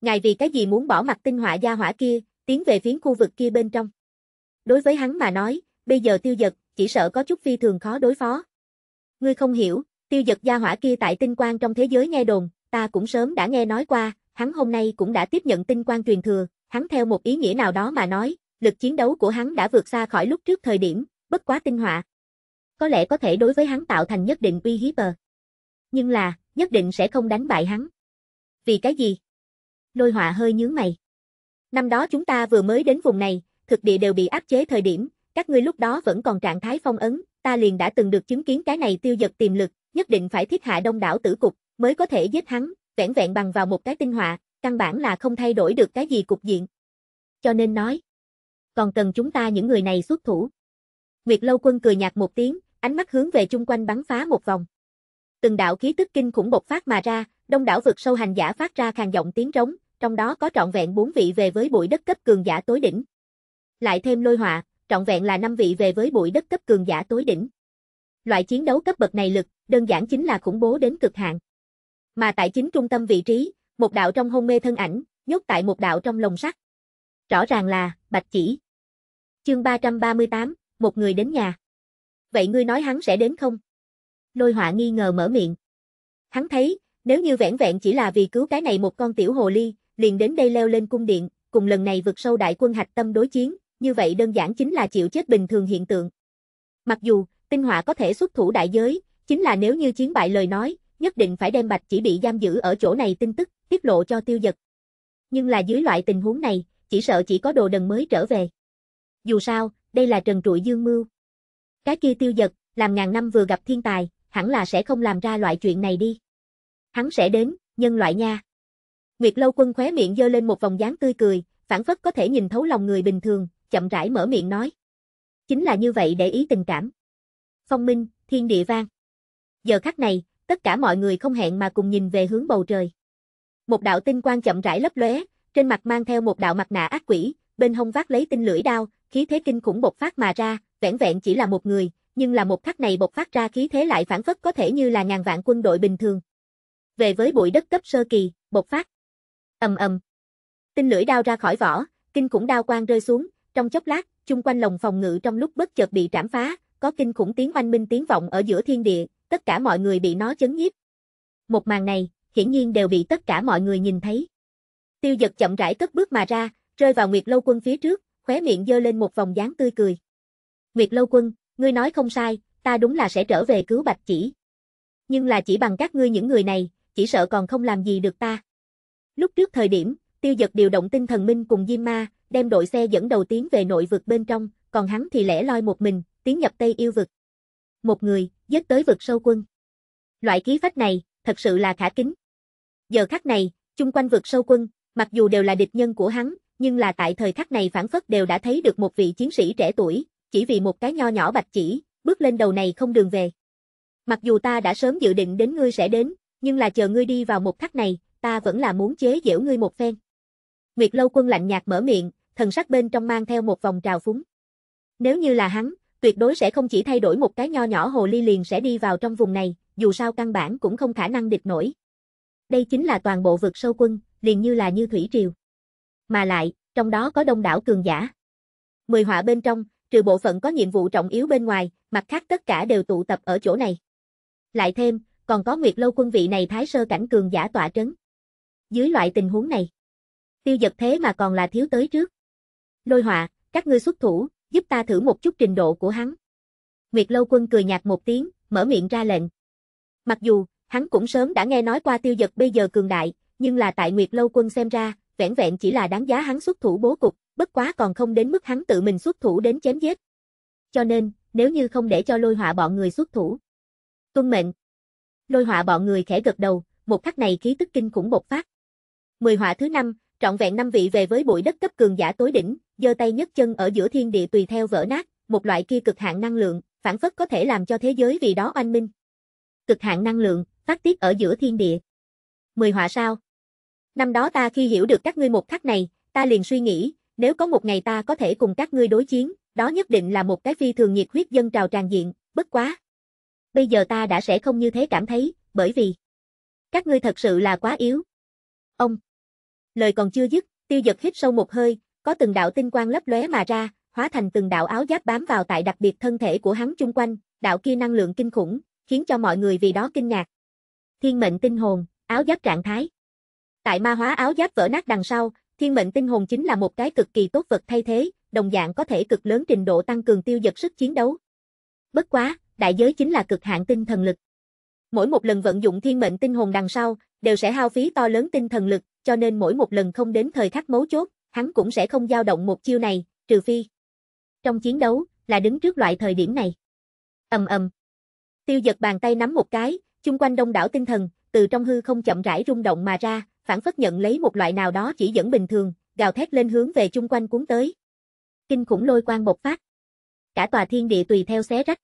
Ngài vì cái gì muốn bỏ mặt tinh họa gia hỏa kia, tiến về phiến khu vực kia bên trong. Đối với hắn mà nói, bây giờ tiêu giật, chỉ sợ có chút phi thường khó đối phó. Ngươi không hiểu, tiêu giật gia hỏa kia tại tinh quang trong thế giới nghe đồn, Ta cũng sớm đã nghe nói qua, hắn hôm nay cũng đã tiếp nhận tinh quan truyền thừa, hắn theo một ý nghĩa nào đó mà nói, lực chiến đấu của hắn đã vượt xa khỏi lúc trước thời điểm, bất quá tinh họa. Có lẽ có thể đối với hắn tạo thành nhất định uy hiếp bờ. Nhưng là, nhất định sẽ không đánh bại hắn. Vì cái gì? Lôi họa hơi nhướng mày. Năm đó chúng ta vừa mới đến vùng này, thực địa đều bị áp chế thời điểm, các ngươi lúc đó vẫn còn trạng thái phong ấn, ta liền đã từng được chứng kiến cái này tiêu giật tiềm lực, nhất định phải thiết hạ đông đảo tử cục, mới có thể giết hắn, vẻn vẹn bằng vào một cái tinh họa, căn bản là không thay đổi được cái gì cục diện. Cho nên nói, còn cần chúng ta những người này xuất thủ. Nguyệt Lâu Quân cười nhạt một tiếng, ánh mắt hướng về chung quanh bắn phá một vòng. Từng đạo khí tức kinh khủng bộc phát mà ra, đông đảo vực sâu hành giả phát ra khàn giọng tiếng rống, trong đó có trọn vẹn bốn vị về với bụi đất cấp cường giả tối đỉnh. Lại thêm lôi họa, trọn vẹn là năm vị về với bụi đất cấp cường giả tối đỉnh. Loại chiến đấu cấp bậc này lực, đơn giản chính là khủng bố đến cực hạn. Mà tại chính trung tâm vị trí, một đạo trong hôn mê thân ảnh, nhốt tại một đạo trong lồng sắt. Rõ ràng là, Bạch Chỉ. Chương 338, một người đến nhà. Vậy ngươi nói hắn sẽ đến không? Lôi họa nghi ngờ mở miệng. Hắn thấy, nếu như vẻn vẹn chỉ là vì cứu cái này một con tiểu hồ ly, liền đến đây leo lên cung điện, cùng lần này vượt sâu đại quân hạch tâm đối chiến, như vậy đơn giản chính là chịu chết bình thường hiện tượng. Mặc dù, tinh họa có thể xuất thủ đại giới, chính là nếu như chiến bại lời nói, nhất định phải đem Bạch chỉ bị giam giữ ở chỗ này tin tức, tiết lộ cho tiêu giật. Nhưng là dưới loại tình huống này, chỉ sợ chỉ có đồ đần mới trở về. Dù sao, đây là trần trụi dương mưu. Cái kia tiêu giật, làm ngàn năm vừa gặp thiên tài, hẳn là sẽ không làm ra loại chuyện này đi. Hắn sẽ đến, nhân loại nha. Nguyệt Lâu Quân khóe miệng dơ lên một vòng dáng tươi cười, phản phất có thể nhìn thấu lòng người bình thường, chậm rãi mở miệng nói. Chính là như vậy để ý tình cảm. Phong minh, thiên địa vang. Giờ khắc này, tất cả mọi người không hẹn mà cùng nhìn về hướng bầu trời. Một đạo tinh quang chậm rãi lấp lóe, trên mặt mang theo một đạo mặt nạ ác quỷ, bên hông vác lấy tinh lưỡi đao, khí thế kinh khủng bộc phát mà ra, vẻn vẹn chỉ là một người, nhưng là một khắc này bộc phát ra khí thế lại phản phất có thể như là ngàn vạn quân đội bình thường. Về với bụi đất cấp sơ kỳ, bộc phát. Ầm ầm. Tinh lưỡi đao ra khỏi vỏ, kinh khủng đao quang rơi xuống, trong chốc lát, chung quanh lồng phòng ngự trong lúc bất chợt bị trảm phá, có kinh khủng tiếng oanh minh tiếng vọng ở giữa thiên địa, tất cả mọi người bị nó chấn nhiếp. Một màn này, hiển nhiên đều bị tất cả mọi người nhìn thấy. Tiêu giật chậm rãi cất bước mà ra, rơi vào Nguyệt Lâu Quân phía trước, khóe miệng dơ lên một vòng dáng tươi cười. Nguyệt Lâu Quân, ngươi nói không sai, ta đúng là sẽ trở về cứu Bạch Chỉ. Nhưng là chỉ bằng các ngươi những người này, chỉ sợ còn không làm gì được ta. Lúc trước thời điểm, tiêu giật điều động tinh thần minh cùng Diêm Ma, đem đội xe dẫn đầu tiến về nội vực bên trong, còn hắn thì lẻ loi một mình, tiến nhập Tây Yêu Vực. Một người, dứt tới vực sâu quân. Loại khí phách này, thật sự là khả kính. Giờ khắc này, chung quanh vực sâu quân, mặc dù đều là địch nhân của hắn, nhưng là tại thời khắc này phản phất đều đã thấy được một vị chiến sĩ trẻ tuổi, chỉ vì một cái nho nhỏ bạch chỉ, bước lên đầu này không đường về. Mặc dù ta đã sớm dự định đến ngươi sẽ đến, nhưng là chờ ngươi đi vào một khắc này, ta vẫn là muốn chế giễu ngươi một phen. Nguyệt Lâu Quân lạnh nhạt mở miệng, thần sắc bên trong mang theo một vòng trào phúng. Nếu như là hắn, tuyệt đối sẽ không chỉ thay đổi một cái nho nhỏ hồ ly liền sẽ đi vào trong vùng này, dù sao căn bản cũng không khả năng địch nổi. Đây chính là toàn bộ vực sâu quân, liền như là như thủy triều. Mà lại, trong đó có đông đảo cường giả. Mười họa bên trong, trừ bộ phận có nhiệm vụ trọng yếu bên ngoài, mặt khác tất cả đều tụ tập ở chỗ này. Lại thêm, còn có Nguyệt Lâu quân vị này thái sơ cảnh cường giả tọa trấn. Dưới loại tình huống này, tiêu giật thế mà còn là thiếu tới trước. Lôi họa, các ngươi xuất thủ, giúp ta thử một chút trình độ của hắn. Nguyệt Lâu Quân cười nhạt một tiếng, mở miệng ra lệnh. Mặc dù, hắn cũng sớm đã nghe nói qua tiêu giật bây giờ cường đại, nhưng là tại Nguyệt Lâu Quân xem ra, vẻn vẹn chỉ là đáng giá hắn xuất thủ bố cục, bất quá còn không đến mức hắn tự mình xuất thủ đến chém giết. Cho nên, nếu như không để cho lôi họa bọn người xuất thủ. Tuân mệnh. Lôi họa bọn người khẽ gật đầu, một khắc này khí tức kinh khủng bộc phát. Mười họa thứ năm, trọn vẹn năm vị về với bụi đất cấp cường giả tối đỉnh, giơ tay nhấc chân ở giữa thiên địa tùy theo vỡ nát, một loại kia cực hạn năng lượng, phản phất có thể làm cho thế giới vì đó oanh minh. Cực hạn năng lượng, phát tiết ở giữa thiên địa. Mười họa sao? Năm đó ta khi hiểu được các ngươi một khắc này, ta liền suy nghĩ, nếu có một ngày ta có thể cùng các ngươi đối chiến, đó nhất định là một cái phi thường nhiệt huyết dân trào tràn diện, bất quá. Bây giờ ta đã sẽ không như thế cảm thấy, bởi vì các ngươi thật sự là quá yếu. Ông Lời còn chưa dứt, tiêu giật hít sâu một hơi, có từng đạo tinh quang lấp lóe mà ra, hóa thành từng đạo áo giáp bám vào tại đặc biệt thân thể của hắn chung quanh, đạo kia năng lượng kinh khủng, khiến cho mọi người vì đó kinh ngạc. Thiên mệnh tinh hồn, áo giáp trạng thái. Tại ma hóa áo giáp vỡ nát đằng sau, thiên mệnh tinh hồn chính là một cái cực kỳ tốt vật thay thế, đồng dạng có thể cực lớn trình độ tăng cường tiêu giật sức chiến đấu. Bất quá, đại giới chính là cực hạn tinh thần lực. Mỗi một lần vận dụng thiên mệnh tinh hồn đằng sau, đều sẽ hao phí to lớn tinh thần lực, cho nên mỗi một lần không đến thời khắc mấu chốt, hắn cũng sẽ không dao động một chiêu này, trừ phi. Trong chiến đấu, là đứng trước loại thời điểm này. ầm ầm. Tiêu giật bàn tay nắm một cái, chung quanh đông đảo tinh thần, từ trong hư không chậm rãi rung động mà ra, phản phất nhận lấy một loại nào đó chỉ dẫn bình thường, gào thét lên hướng về chung quanh cuốn tới. Kinh khủng lôi quang bộc phát. Cả tòa thiên địa tùy theo xé rách.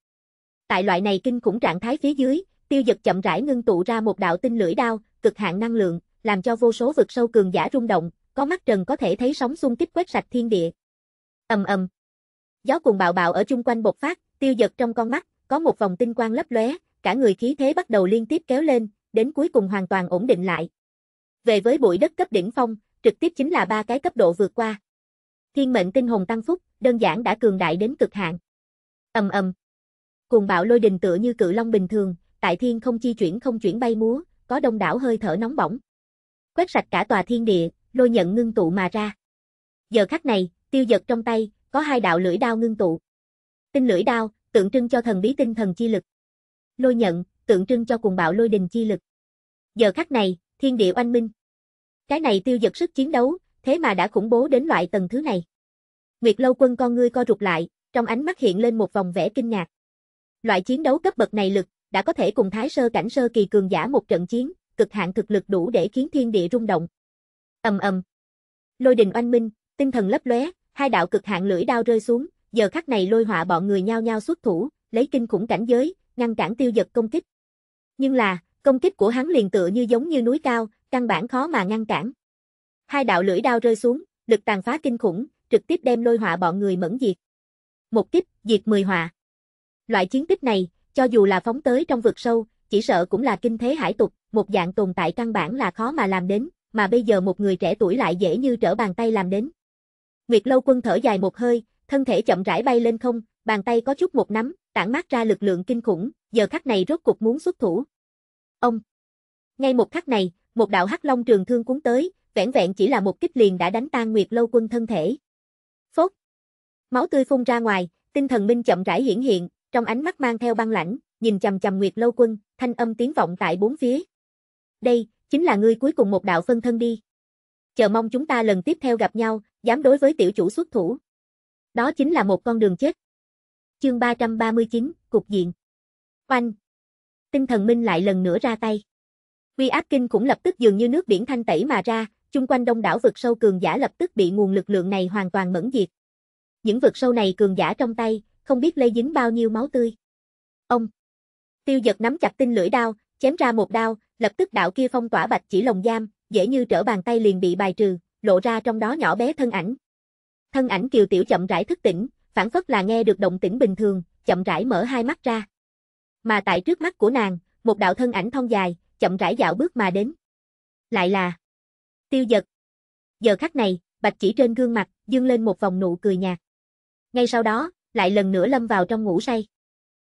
Tại loại này kinh khủng trạng thái phía dưới, tiêu giật chậm rãi ngưng tụ ra một đạo tinh lưỡi đao, cực hạn năng lượng, làm cho vô số vực sâu cường giả rung động, có mắt trần có thể thấy sóng xung kích quét sạch thiên địa. Ầm ầm. Gió cùng bạo bạo ở chung quanh bộc phát, tiêu giật trong con mắt, có một vòng tinh quang lấp lóe, cả người khí thế bắt đầu liên tiếp kéo lên, đến cuối cùng hoàn toàn ổn định lại. Về với bụi đất cấp đỉnh phong, trực tiếp chính là ba cái cấp độ vượt qua. Thiên mệnh tinh hồn tăng phúc, đơn giản đã cường đại đến cực hạn. Ầm ầm. Cuồng bạo lôi đình tựa như cự long bình thường, tại thiên không chi chuyển không chuyển bay múa, có đông đảo hơi thở nóng bỏng quét sạch cả tòa thiên địa, lôi nhận ngưng tụ mà ra. Giờ khắc này, tiêu giật trong tay, có hai đạo lưỡi đao ngưng tụ. Tinh lưỡi đao, tượng trưng cho thần bí tinh thần chi lực. Lôi nhận, tượng trưng cho cùng bạo lôi đình chi lực. Giờ khắc này, thiên địa oanh minh. Cái này tiêu giật sức chiến đấu, thế mà đã khủng bố đến loại tầng thứ này. Nguyệt lâu quân con ngươi co rụt lại, trong ánh mắt hiện lên một vòng vẻ kinh ngạc. Loại chiến đấu cấp bậc này lực, đã có thể cùng Thái Sơ cảnh Sơ kỳ cường giả một trận chiến, cực hạn thực lực đủ để khiến thiên địa rung động. Ầm ầm. Lôi đình oanh minh, tinh thần lấp lóe, hai đạo cực hạn lưỡi đao rơi xuống, giờ khắc này lôi họa bọn người nhao nhao xuất thủ, lấy kinh khủng cảnh giới, ngăn cản tiêu giật công kích. Nhưng là, công kích của hắn liền tựa như giống như núi cao, căn bản khó mà ngăn cản. Hai đạo lưỡi đao rơi xuống, lực tàn phá kinh khủng, trực tiếp đem lôi họa bọn người mẫn diệt. Một kích, diệt mười họa. Loại chiến tích này, cho dù là phóng tới trong vực sâu, chỉ sợ cũng là kinh thế hải tục, một dạng tồn tại căn bản là khó mà làm đến, mà bây giờ một người trẻ tuổi lại dễ như trở bàn tay làm đến. Nguyệt Lâu Quân thở dài một hơi, thân thể chậm rãi bay lên không, bàn tay có chút một nắm, tản mát ra lực lượng kinh khủng, giờ khắc này rốt cục muốn xuất thủ. Ông! Ngay một khắc này, một đạo hắc long trường thương cuốn tới, vẻn vẹn chỉ là một kích liền đã đánh tan Nguyệt Lâu Quân thân thể. Phốt! Máu tươi phun ra ngoài, tinh thần minh chậm rãi hiển hiện, trong ánh mắt mang theo băng lãnh, nhìn chầm chầm Nguyệt Lâu Quân, thanh âm tiếng vọng tại bốn phía. Đây, chính là ngươi cuối cùng một đạo phân thân đi. Chờ mong chúng ta lần tiếp theo gặp nhau, dám đối với tiểu chủ xuất thủ. Đó chính là một con đường chết. Chương 339, Cục diện. Oanh. Tinh thần minh lại lần nữa ra tay. Quy áp kinh cũng lập tức dường như nước biển thanh tẩy mà ra, chung quanh đông đảo vực sâu cường giả lập tức bị nguồn lực lượng này hoàn toàn mẫn diệt. Những vực sâu này cường giả trong tay, không biết lây dính bao nhiêu máu tươi. Ông Tiêu giật nắm chặt tinh lưỡi đao, chém ra một đao, lập tức đạo kia phong tỏa bạch chỉ lồng giam, dễ như trở bàn tay liền bị bài trừ, lộ ra trong đó nhỏ bé thân ảnh. Thân ảnh kiều tiểu chậm rãi thức tỉnh, phản phất là nghe được động tĩnh bình thường, chậm rãi mở hai mắt ra. Mà tại trước mắt của nàng, một đạo thân ảnh thon dài, chậm rãi dạo bước mà đến. Lại là Tiêu giật. Giờ khắc này, bạch chỉ trên gương mặt, dương lên một vòng nụ cười nhạt. Ngay sau đó, lại lần nữa lâm vào trong ngủ say.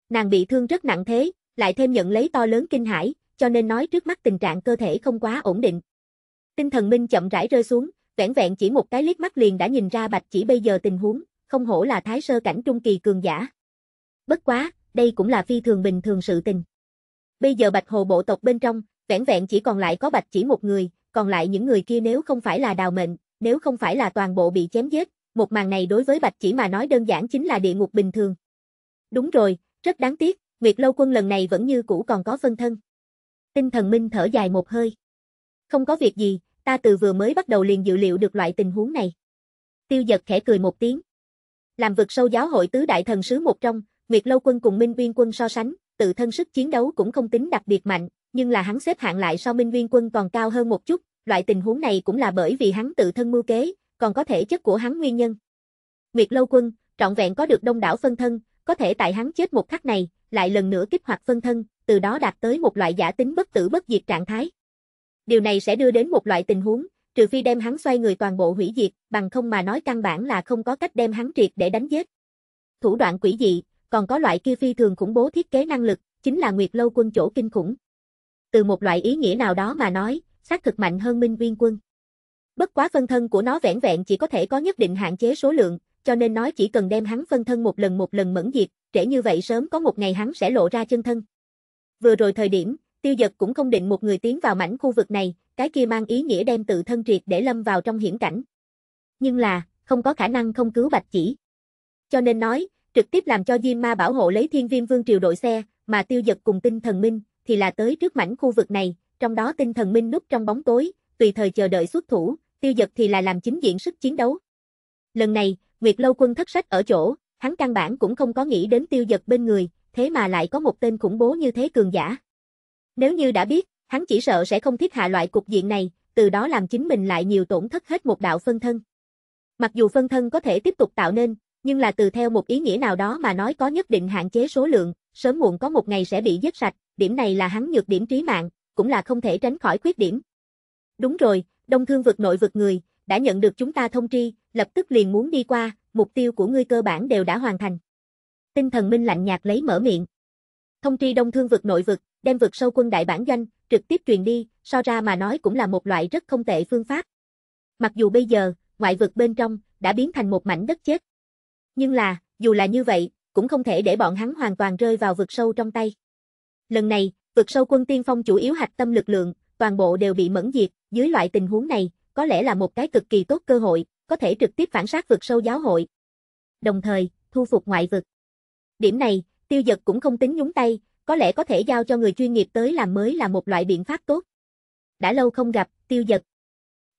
Nàng bị thương rất nặng thế, lại thêm nhận lấy to lớn kinh hãi, cho nên nói trước mắt tình trạng cơ thể không quá ổn định. Tinh thần Minh chậm rãi rơi xuống, vẻn vẹn chỉ một cái liếc mắt liền đã nhìn ra Bạch Chỉ bây giờ tình huống, không hổ là thái sơ cảnh trung kỳ cường giả. Bất quá, đây cũng là phi thường bình thường sự tình. Bây giờ Bạch Hồ bộ tộc bên trong, vẻn vẹn chỉ còn lại có Bạch Chỉ một người, còn lại những người kia nếu không phải là đào mệnh, nếu không phải là toàn bộ bị chém giết, một màn này đối với Bạch Chỉ mà nói đơn giản chính là địa ngục bình thường. Đúng rồi, rất đáng tiếc, Nguyệt Lâu Quân lần này vẫn như cũ còn có phân thân. Tinh thần Minh thở dài một hơi. Không có việc gì, ta từ vừa mới bắt đầu liền dự liệu được loại tình huống này. Tiêu giật khẽ cười một tiếng. Làm vực sâu giáo hội tứ đại thần sứ một trong, Nguyệt Lâu Quân cùng Minh Viên Quân so sánh, tự thân sức chiến đấu cũng không tính đặc biệt mạnh, nhưng là hắn xếp hạng lại so Minh Viên Quân còn cao hơn một chút, loại tình huống này cũng là bởi vì hắn tự thân mưu kế, còn có thể chất của hắn nguyên nhân. Nguyệt Lâu Quân, trọn vẹn có được đông đảo phân thân, có thể tại hắn chết một khắc này, lại lần nữa kích hoạt phân thân, từ đó đạt tới một loại giả tính bất tử bất diệt trạng thái. Điều này sẽ đưa đến một loại tình huống, trừ phi đem hắn xoay người toàn bộ hủy diệt, bằng không mà nói căn bản là không có cách đem hắn triệt để đánh giết. Thủ đoạn quỷ dị, còn có loại kia phi thường khủng bố thiết kế năng lực, chính là Nguyệt Lâu quân chỗ kinh khủng. Từ một loại ý nghĩa nào đó mà nói, xác thực mạnh hơn Minh Viên quân. Bất quá phân thân của nó vẻn vẹn chỉ có thể có nhất định hạn chế số lượng, cho nên nói chỉ cần đem hắn phân thân một lần một lần mẫn diệt, trễ như vậy sớm có một ngày hắn sẽ lộ ra chân thân. Vừa rồi thời điểm, tiêu giật cũng không định một người tiến vào mảnh khu vực này, cái kia mang ý nghĩa đem tự thân triệt để lâm vào trong hiểm cảnh. Nhưng là, không có khả năng không cứu bạch chỉ. Cho nên nói, trực tiếp làm cho Diêm Ma bảo hộ lấy thiên viêm vương triều đội xe, mà tiêu giật cùng tinh thần minh, thì là tới trước mảnh khu vực này, trong đó tinh thần minh núp trong bóng tối, tùy thời chờ đợi xuất thủ, tiêu giật thì là làm chính diện sức chiến đấu. Lần này, Nguyệt Lâu quân thất sách ở chỗ, hắn căn bản cũng không có nghĩ đến tiêu giật bên người, thế mà lại có một tên khủng bố như thế cường giả. Nếu như đã biết, hắn chỉ sợ sẽ không thiết hạ loại cục diện này, từ đó làm chính mình lại nhiều tổn thất hết một đạo phân thân. Mặc dù phân thân có thể tiếp tục tạo nên, nhưng là từ theo một ý nghĩa nào đó mà nói có nhất định hạn chế số lượng, sớm muộn có một ngày sẽ bị dứt sạch, điểm này là hắn nhược điểm trí mạng, cũng là không thể tránh khỏi khuyết điểm. Đúng rồi, đông thương vực nội vực người, đã nhận được chúng ta thông tri, lập tức liền muốn đi qua, mục tiêu của ngươi cơ bản đều đã hoàn thành. Tinh thần minh lạnh nhạt lấy mở miệng. Thông tri đông thương vực nội vực, đem vực sâu quân đại bản doanh, trực tiếp truyền đi, so ra mà nói cũng là một loại rất không tệ phương pháp. Mặc dù bây giờ, ngoại vực bên trong, đã biến thành một mảnh đất chết. Nhưng là, dù là như vậy, cũng không thể để bọn hắn hoàn toàn rơi vào vực sâu trong tay. Lần này, vực sâu quân tiên phong chủ yếu hạch tâm lực lượng, toàn bộ đều bị mẫn diệt, dưới loại tình huống này, có lẽ là một cái cực kỳ tốt cơ hội, có thể trực tiếp phản sát vượt sâu giáo hội. Đồng thời, thu phục ngoại vực. Điểm này, tiêu giật cũng không tính nhúng tay, có lẽ có thể giao cho người chuyên nghiệp tới làm mới là một loại biện pháp tốt. Đã lâu không gặp, tiêu giật.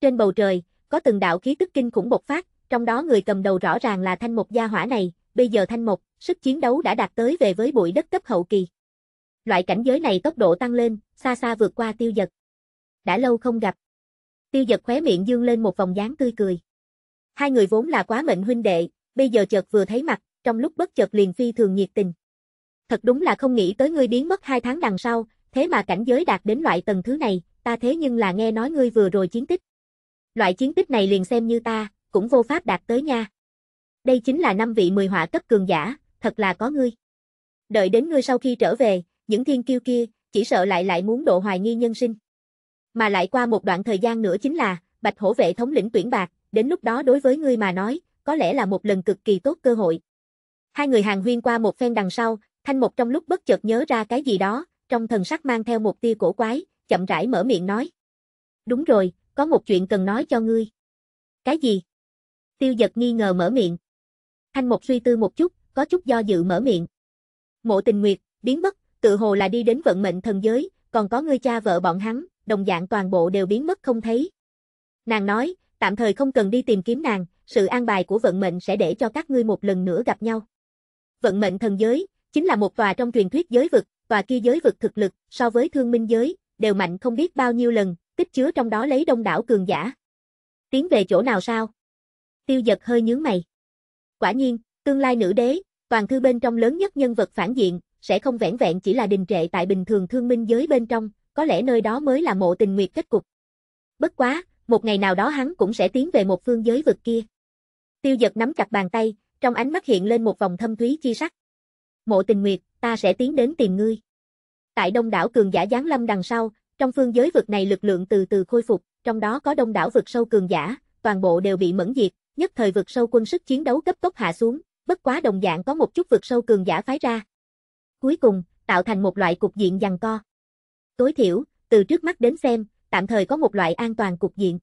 Trên bầu trời, có từng đạo khí tức kinh khủng bộc phát, trong đó người cầm đầu rõ ràng là thanh mục gia hỏa này, bây giờ thanh mục, sức chiến đấu đã đạt tới về với bụi đất cấp hậu kỳ. Loại cảnh giới này tốc độ tăng lên, xa xa vượt qua tiêu giật. Đã lâu không gặp. Tiêu giật khóe miệng dương lên một vòng dáng tươi cười. Hai người vốn là quá mệnh huynh đệ, bây giờ chợt vừa thấy mặt, trong lúc bất chợt liền phi thường nhiệt tình. Thật đúng là không nghĩ tới ngươi biến mất hai tháng đằng sau, thế mà cảnh giới đạt đến loại tầng thứ này, ta thế nhưng là nghe nói ngươi vừa rồi chiến tích. Loại chiến tích này liền xem như ta, cũng vô pháp đạt tới nha. Đây chính là năm vị mười họa cấp cường giả, thật là có ngươi. Đợi đến ngươi sau khi trở về, những thiên kiêu kia, chỉ sợ lại lại muốn độ hoài nghi nhân sinh mà lại qua một đoạn thời gian nữa chính là Bạch Hổ vệ thống lĩnh tuyển bạc, đến lúc đó đối với ngươi mà nói, có lẽ là một lần cực kỳ tốt cơ hội. Hai người hàng huyên qua một phen đằng sau, Thanh một trong lúc bất chợt nhớ ra cái gì đó, trong thần sắc mang theo một tia cổ quái, chậm rãi mở miệng nói. Đúng rồi, có một chuyện cần nói cho ngươi. Cái gì? Tiêu giật nghi ngờ mở miệng. Thanh một suy tư một chút, có chút do dự mở miệng. Mộ tình nguyệt, biến mất, tự hồ là đi đến vận mệnh thần giới, còn có ngươi cha vợ bọn hắn, đồng dạng toàn bộ đều biến mất không thấy. Nàng nói, tạm thời không cần đi tìm kiếm nàng, sự an bài của vận mệnh sẽ để cho các ngươi một lần nữa gặp nhau. Vận mệnh thần giới, chính là một tòa trong truyền thuyết giới vực, tòa kia giới vực thực lực, so với thương minh giới, đều mạnh không biết bao nhiêu lần, tích chứa trong đó lấy đông đảo cường giả. Tiến về chỗ nào sao? Tiêu giật hơi nhướng mày. Quả nhiên, tương lai nữ đế, toàn thư bên trong lớn nhất nhân vật phản diện, sẽ không vẻn vẹn chỉ là đình trệ tại bình thường thương minh giới bên trong, có lẽ nơi đó mới là mộ tình nguyệt kết cục. Bất quá, một ngày nào đó hắn cũng sẽ tiến về một phương giới vực kia. Tiêu giật nắm chặt bàn tay, trong ánh mắt hiện lên một vòng thâm thúy chi sắc. Mộ tình nguyệt, ta sẽ tiến đến tìm ngươi. Tại đông đảo cường giả Giáng Lâm đằng sau, trong phương giới vực này lực lượng từ từ khôi phục, trong đó có đông đảo vực sâu cường giả, toàn bộ đều bị mẫn diệt, nhất thời vực sâu quân sức chiến đấu cấp tốc hạ xuống, bất quá đồng dạng có một chút vực sâu cường giả phái ra. Cuối cùng, tạo thành một loại cục diện giằng co tối thiểu, từ trước mắt đến xem, tạm thời có một loại an toàn cục diện.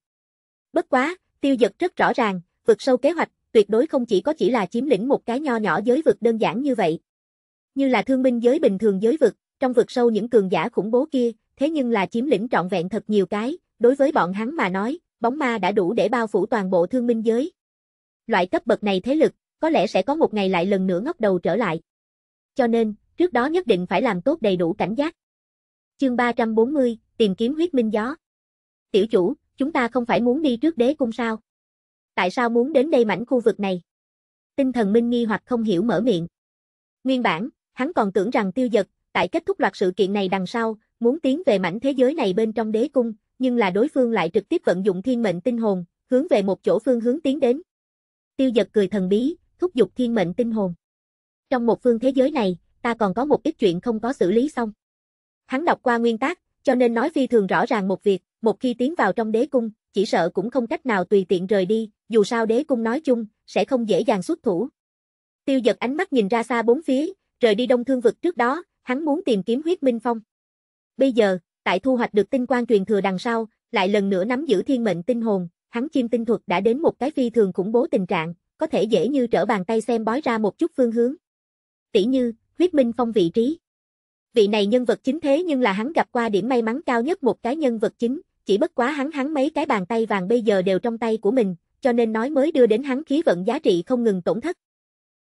Bất quá, tiêu giật rất rõ ràng, vượt sâu kế hoạch, tuyệt đối không chỉ có chỉ là chiếm lĩnh một cái nho nhỏ giới vực đơn giản như vậy. Như là thương minh giới bình thường giới vực, trong vực sâu những cường giả khủng bố kia, thế nhưng là chiếm lĩnh trọn vẹn thật nhiều cái, đối với bọn hắn mà nói, bóng ma đã đủ để bao phủ toàn bộ thương minh giới. Loại cấp bậc này thế lực, có lẽ sẽ có một ngày lại lần nữa ngóc đầu trở lại. Cho nên, trước đó nhất định phải làm tốt đầy đủ cảnh giác. Chương 340, tìm kiếm huyết minh gió. Tiểu chủ, chúng ta không phải muốn đi trước đế cung sao? Tại sao muốn đến đây mảnh khu vực này? Tinh thần minh nghi hoặc không hiểu mở miệng. Nguyên bản, hắn còn tưởng rằng tiêu giật, tại kết thúc loạt sự kiện này đằng sau, muốn tiến về mảnh thế giới này bên trong đế cung, nhưng là đối phương lại trực tiếp vận dụng thiên mệnh tinh hồn, hướng về một chỗ phương hướng tiến đến. Tiêu giật cười thần bí, thúc giục thiên mệnh tinh hồn. Trong một phương thế giới này, ta còn có một ít chuyện không có xử lý xong. Hắn đọc qua nguyên tác, cho nên nói phi thường rõ ràng một việc, một khi tiến vào trong đế cung, chỉ sợ cũng không cách nào tùy tiện rời đi, dù sao đế cung nói chung, sẽ không dễ dàng xuất thủ. Tiêu giật ánh mắt nhìn ra xa bốn phía, rời đi đông thương vực trước đó, hắn muốn tìm kiếm huyết minh phong. Bây giờ, tại thu hoạch được tinh quan truyền thừa đằng sau, lại lần nữa nắm giữ thiên mệnh tinh hồn, hắn chim tinh thuật đã đến một cái phi thường khủng bố tình trạng, có thể dễ như trở bàn tay xem bói ra một chút phương hướng. Tỷ như, huyết minh phong vị trí vị này nhân vật chính thế nhưng là hắn gặp qua điểm may mắn cao nhất một cái nhân vật chính, chỉ bất quá hắn hắn mấy cái bàn tay vàng bây giờ đều trong tay của mình, cho nên nói mới đưa đến hắn khí vận giá trị không ngừng tổn thất.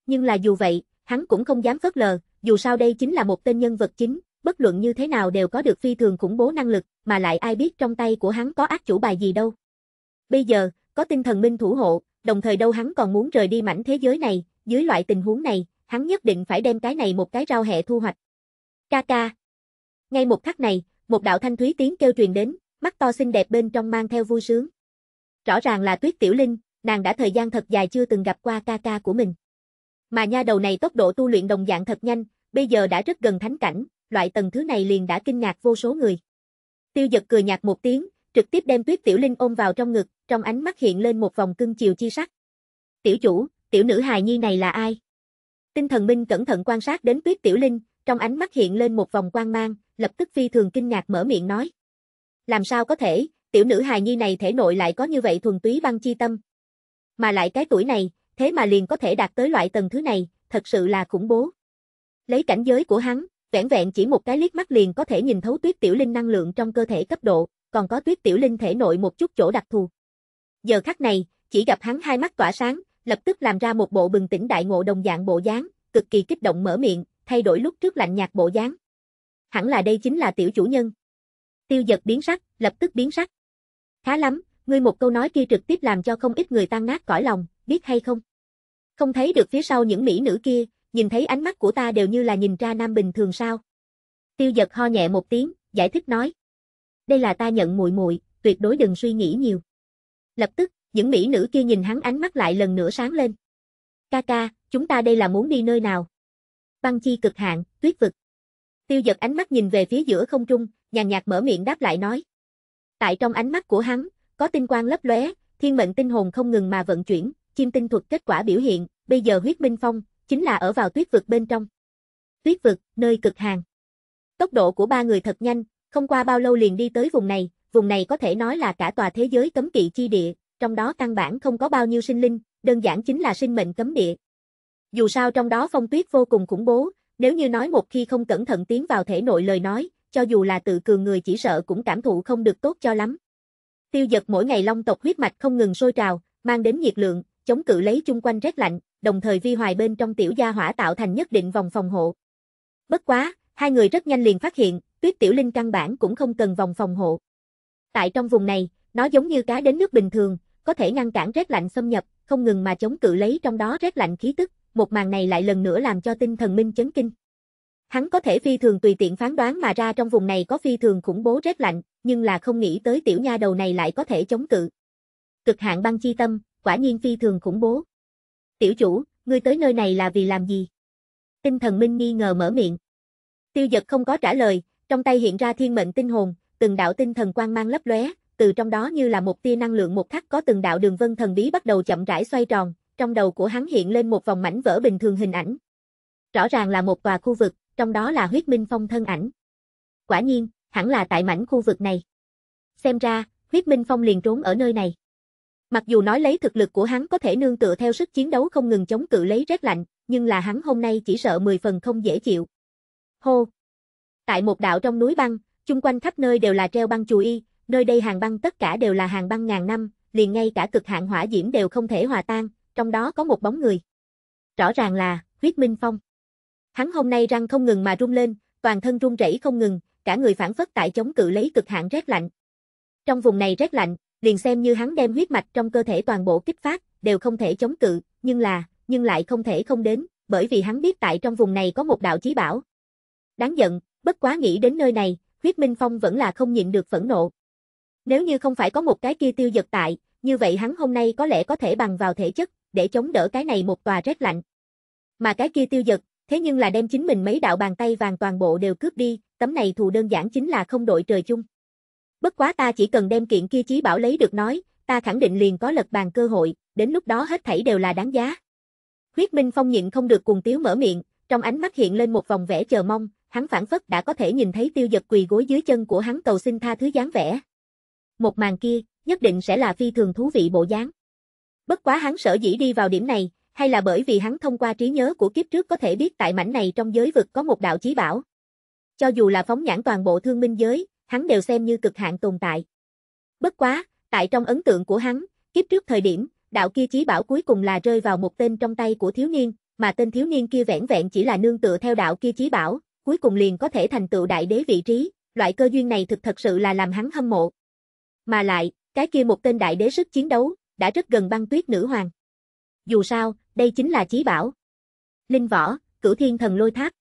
Nhưng là dù vậy, hắn cũng không dám phớt lờ, dù sao đây chính là một tên nhân vật chính, bất luận như thế nào đều có được phi thường khủng bố năng lực, mà lại ai biết trong tay của hắn có ác chủ bài gì đâu. Bây giờ, có tinh thần minh thủ hộ, đồng thời đâu hắn còn muốn rời đi mảnh thế giới này, dưới loại tình huống này, hắn nhất định phải đem cái này một cái rau hẹ thu hoạch. Ca ca. Ngay một khắc này, một đạo thanh thúy tiếng kêu truyền đến, mắt to xinh đẹp bên trong mang theo vui sướng. Rõ ràng là Tuyết Tiểu Linh, nàng đã thời gian thật dài chưa từng gặp qua ca ca của mình. Mà nha đầu này tốc độ tu luyện đồng dạng thật nhanh, bây giờ đã rất gần thánh cảnh, loại tầng thứ này liền đã kinh ngạc vô số người. Tiêu giật cười nhạt một tiếng, trực tiếp đem Tuyết Tiểu Linh ôm vào trong ngực, trong ánh mắt hiện lên một vòng cưng chiều chi sắc. Tiểu chủ, tiểu nữ hài nhi này là ai? Tinh thần minh cẩn thận quan sát đến Tuyết Tiểu Linh, trong ánh mắt hiện lên một vòng quang mang, lập tức phi thường kinh ngạc mở miệng nói. Làm sao có thể, tiểu nữ hài nhi này thể nội lại có như vậy thuần túy băng chi tâm. Mà lại cái tuổi này, thế mà liền có thể đạt tới loại tầng thứ này, thật sự là khủng bố. Lấy cảnh giới của hắn, vẻn vẹn chỉ một cái liếc mắt liền có thể nhìn thấu tuyết tiểu linh năng lượng trong cơ thể cấp độ, còn có tuyết tiểu linh thể nội một chút chỗ đặc thù. Giờ khắc này, chỉ gặp hắn hai mắt tỏa sáng, lập tức làm ra một bộ bừng tỉnh đại ngộ đồng dạng bộ dáng, cực kỳ kích động mở miệng, thay đổi lúc trước lạnh nhạt bộ dáng. Hẳn là đây chính là tiểu chủ nhân. Tiêu giật biến sắc, lập tức biến sắc. Khá lắm, ngươi một câu nói kia trực tiếp làm cho không ít người tan nát cõi lòng, biết hay không? Không thấy được phía sau những mỹ nữ kia, nhìn thấy ánh mắt của ta đều như là nhìn ra nam bình thường sao? Tiêu giật ho nhẹ một tiếng, giải thích nói. Đây là ta nhận muội muội, tuyệt đối đừng suy nghĩ nhiều. Lập tức, những mỹ nữ kia nhìn hắn ánh mắt lại lần nữa sáng lên. Ca ca, chúng ta đây là muốn đi nơi nào? băng chi cực hạn, tuyết vực. Tiêu giật ánh mắt nhìn về phía giữa không trung, nhàn nhạt mở miệng đáp lại nói. Tại trong ánh mắt của hắn, có tinh quang lấp lóe, thiên mệnh tinh hồn không ngừng mà vận chuyển, chim tinh thuật kết quả biểu hiện, bây giờ huyết minh phong, chính là ở vào tuyết vực bên trong. Tuyết vực, nơi cực hàng. Tốc độ của ba người thật nhanh, không qua bao lâu liền đi tới vùng này, vùng này có thể nói là cả tòa thế giới cấm kỵ chi địa, trong đó căn bản không có bao nhiêu sinh linh, đơn giản chính là sinh mệnh cấm địa, dù sao trong đó phong tuyết vô cùng khủng bố, nếu như nói một khi không cẩn thận tiến vào thể nội lời nói, cho dù là tự cường người chỉ sợ cũng cảm thụ không được tốt cho lắm. Tiêu giật mỗi ngày long tộc huyết mạch không ngừng sôi trào, mang đến nhiệt lượng, chống cự lấy chung quanh rét lạnh, đồng thời vi hoài bên trong tiểu gia hỏa tạo thành nhất định vòng phòng hộ. Bất quá, hai người rất nhanh liền phát hiện, tuyết tiểu linh căn bản cũng không cần vòng phòng hộ. Tại trong vùng này, nó giống như cá đến nước bình thường, có thể ngăn cản rét lạnh xâm nhập, không ngừng mà chống cự lấy trong đó rét lạnh khí tức, một màn này lại lần nữa làm cho tinh thần minh chấn kinh. Hắn có thể phi thường tùy tiện phán đoán mà ra trong vùng này có phi thường khủng bố rét lạnh, nhưng là không nghĩ tới tiểu nha đầu này lại có thể chống cự. Cực hạn băng chi tâm, quả nhiên phi thường khủng bố. Tiểu chủ, ngươi tới nơi này là vì làm gì? Tinh thần minh nghi ngờ mở miệng. Tiêu giật không có trả lời, trong tay hiện ra thiên mệnh tinh hồn, từng đạo tinh thần quang mang lấp lóe, từ trong đó như là một tia năng lượng một khắc có từng đạo đường vân thần bí bắt đầu chậm rãi xoay tròn, trong đầu của hắn hiện lên một vòng mảnh vỡ bình thường hình ảnh. Rõ ràng là một tòa khu vực, trong đó là huyết minh phong thân ảnh. Quả nhiên, hẳn là tại mảnh khu vực này. Xem ra, huyết minh phong liền trốn ở nơi này. Mặc dù nói lấy thực lực của hắn có thể nương tựa theo sức chiến đấu không ngừng chống cự lấy rét lạnh, nhưng là hắn hôm nay chỉ sợ 10 phần không dễ chịu. Hô! Tại một đạo trong núi băng, chung quanh khắp nơi đều là treo băng chùi y, nơi đây hàng băng tất cả đều là hàng băng ngàn năm, liền ngay cả cực hạn hỏa diễm đều không thể hòa tan, trong đó có một bóng người. Rõ ràng là, huyết minh phong. Hắn hôm nay răng không ngừng mà rung lên, toàn thân run rẩy không ngừng, cả người phản phất tại chống cự lấy cực hạn rét lạnh. Trong vùng này rét lạnh, liền xem như hắn đem huyết mạch trong cơ thể toàn bộ kích phát, đều không thể chống cự, nhưng là, nhưng lại không thể không đến, bởi vì hắn biết tại trong vùng này có một đạo chí bảo. Đáng giận, bất quá nghĩ đến nơi này, huyết minh phong vẫn là không nhịn được phẫn nộ. Nếu như không phải có một cái kia tiêu giật tại, như vậy hắn hôm nay có lẽ có thể bằng vào thể chất, để chống đỡ cái này một tòa rét lạnh. Mà cái kia tiêu giật, thế nhưng là đem chính mình mấy đạo bàn tay vàng toàn bộ đều cướp đi, tấm này thù đơn giản chính là không đội trời chung. Bất quá ta chỉ cần đem kiện kia chí bảo lấy được nói, ta khẳng định liền có lật bàn cơ hội, đến lúc đó hết thảy đều là đáng giá. Huyết Minh Phong nhịn không được cùng tiếu mở miệng, trong ánh mắt hiện lên một vòng vẻ chờ mong, hắn phản phất đã có thể nhìn thấy tiêu giật quỳ gối dưới chân của hắn cầu xin tha thứ dáng vẻ. Một màn kia, nhất định sẽ là phi thường thú vị bộ dáng. Bất quá hắn sở dĩ đi vào điểm này, hay là bởi vì hắn thông qua trí nhớ của kiếp trước có thể biết tại mảnh này trong giới vực có một đạo chí bảo. Cho dù là phóng nhãn toàn bộ thương minh giới, hắn đều xem như cực hạn tồn tại. Bất quá, tại trong ấn tượng của hắn, kiếp trước thời điểm, đạo kia chí bảo cuối cùng là rơi vào một tên trong tay của thiếu niên, mà tên thiếu niên kia vẻn vẹn chỉ là nương tựa theo đạo kia chí bảo, cuối cùng liền có thể thành tựu đại đế vị trí, loại cơ duyên này thực thật sự là làm hắn hâm mộ. Mà lại, cái kia một tên đại đế sức chiến đấu, đã rất gần băng tuyết nữ hoàng. Dù sao, đây chính là chí bảo. Linh võ, cửu thiên thần lôi thác.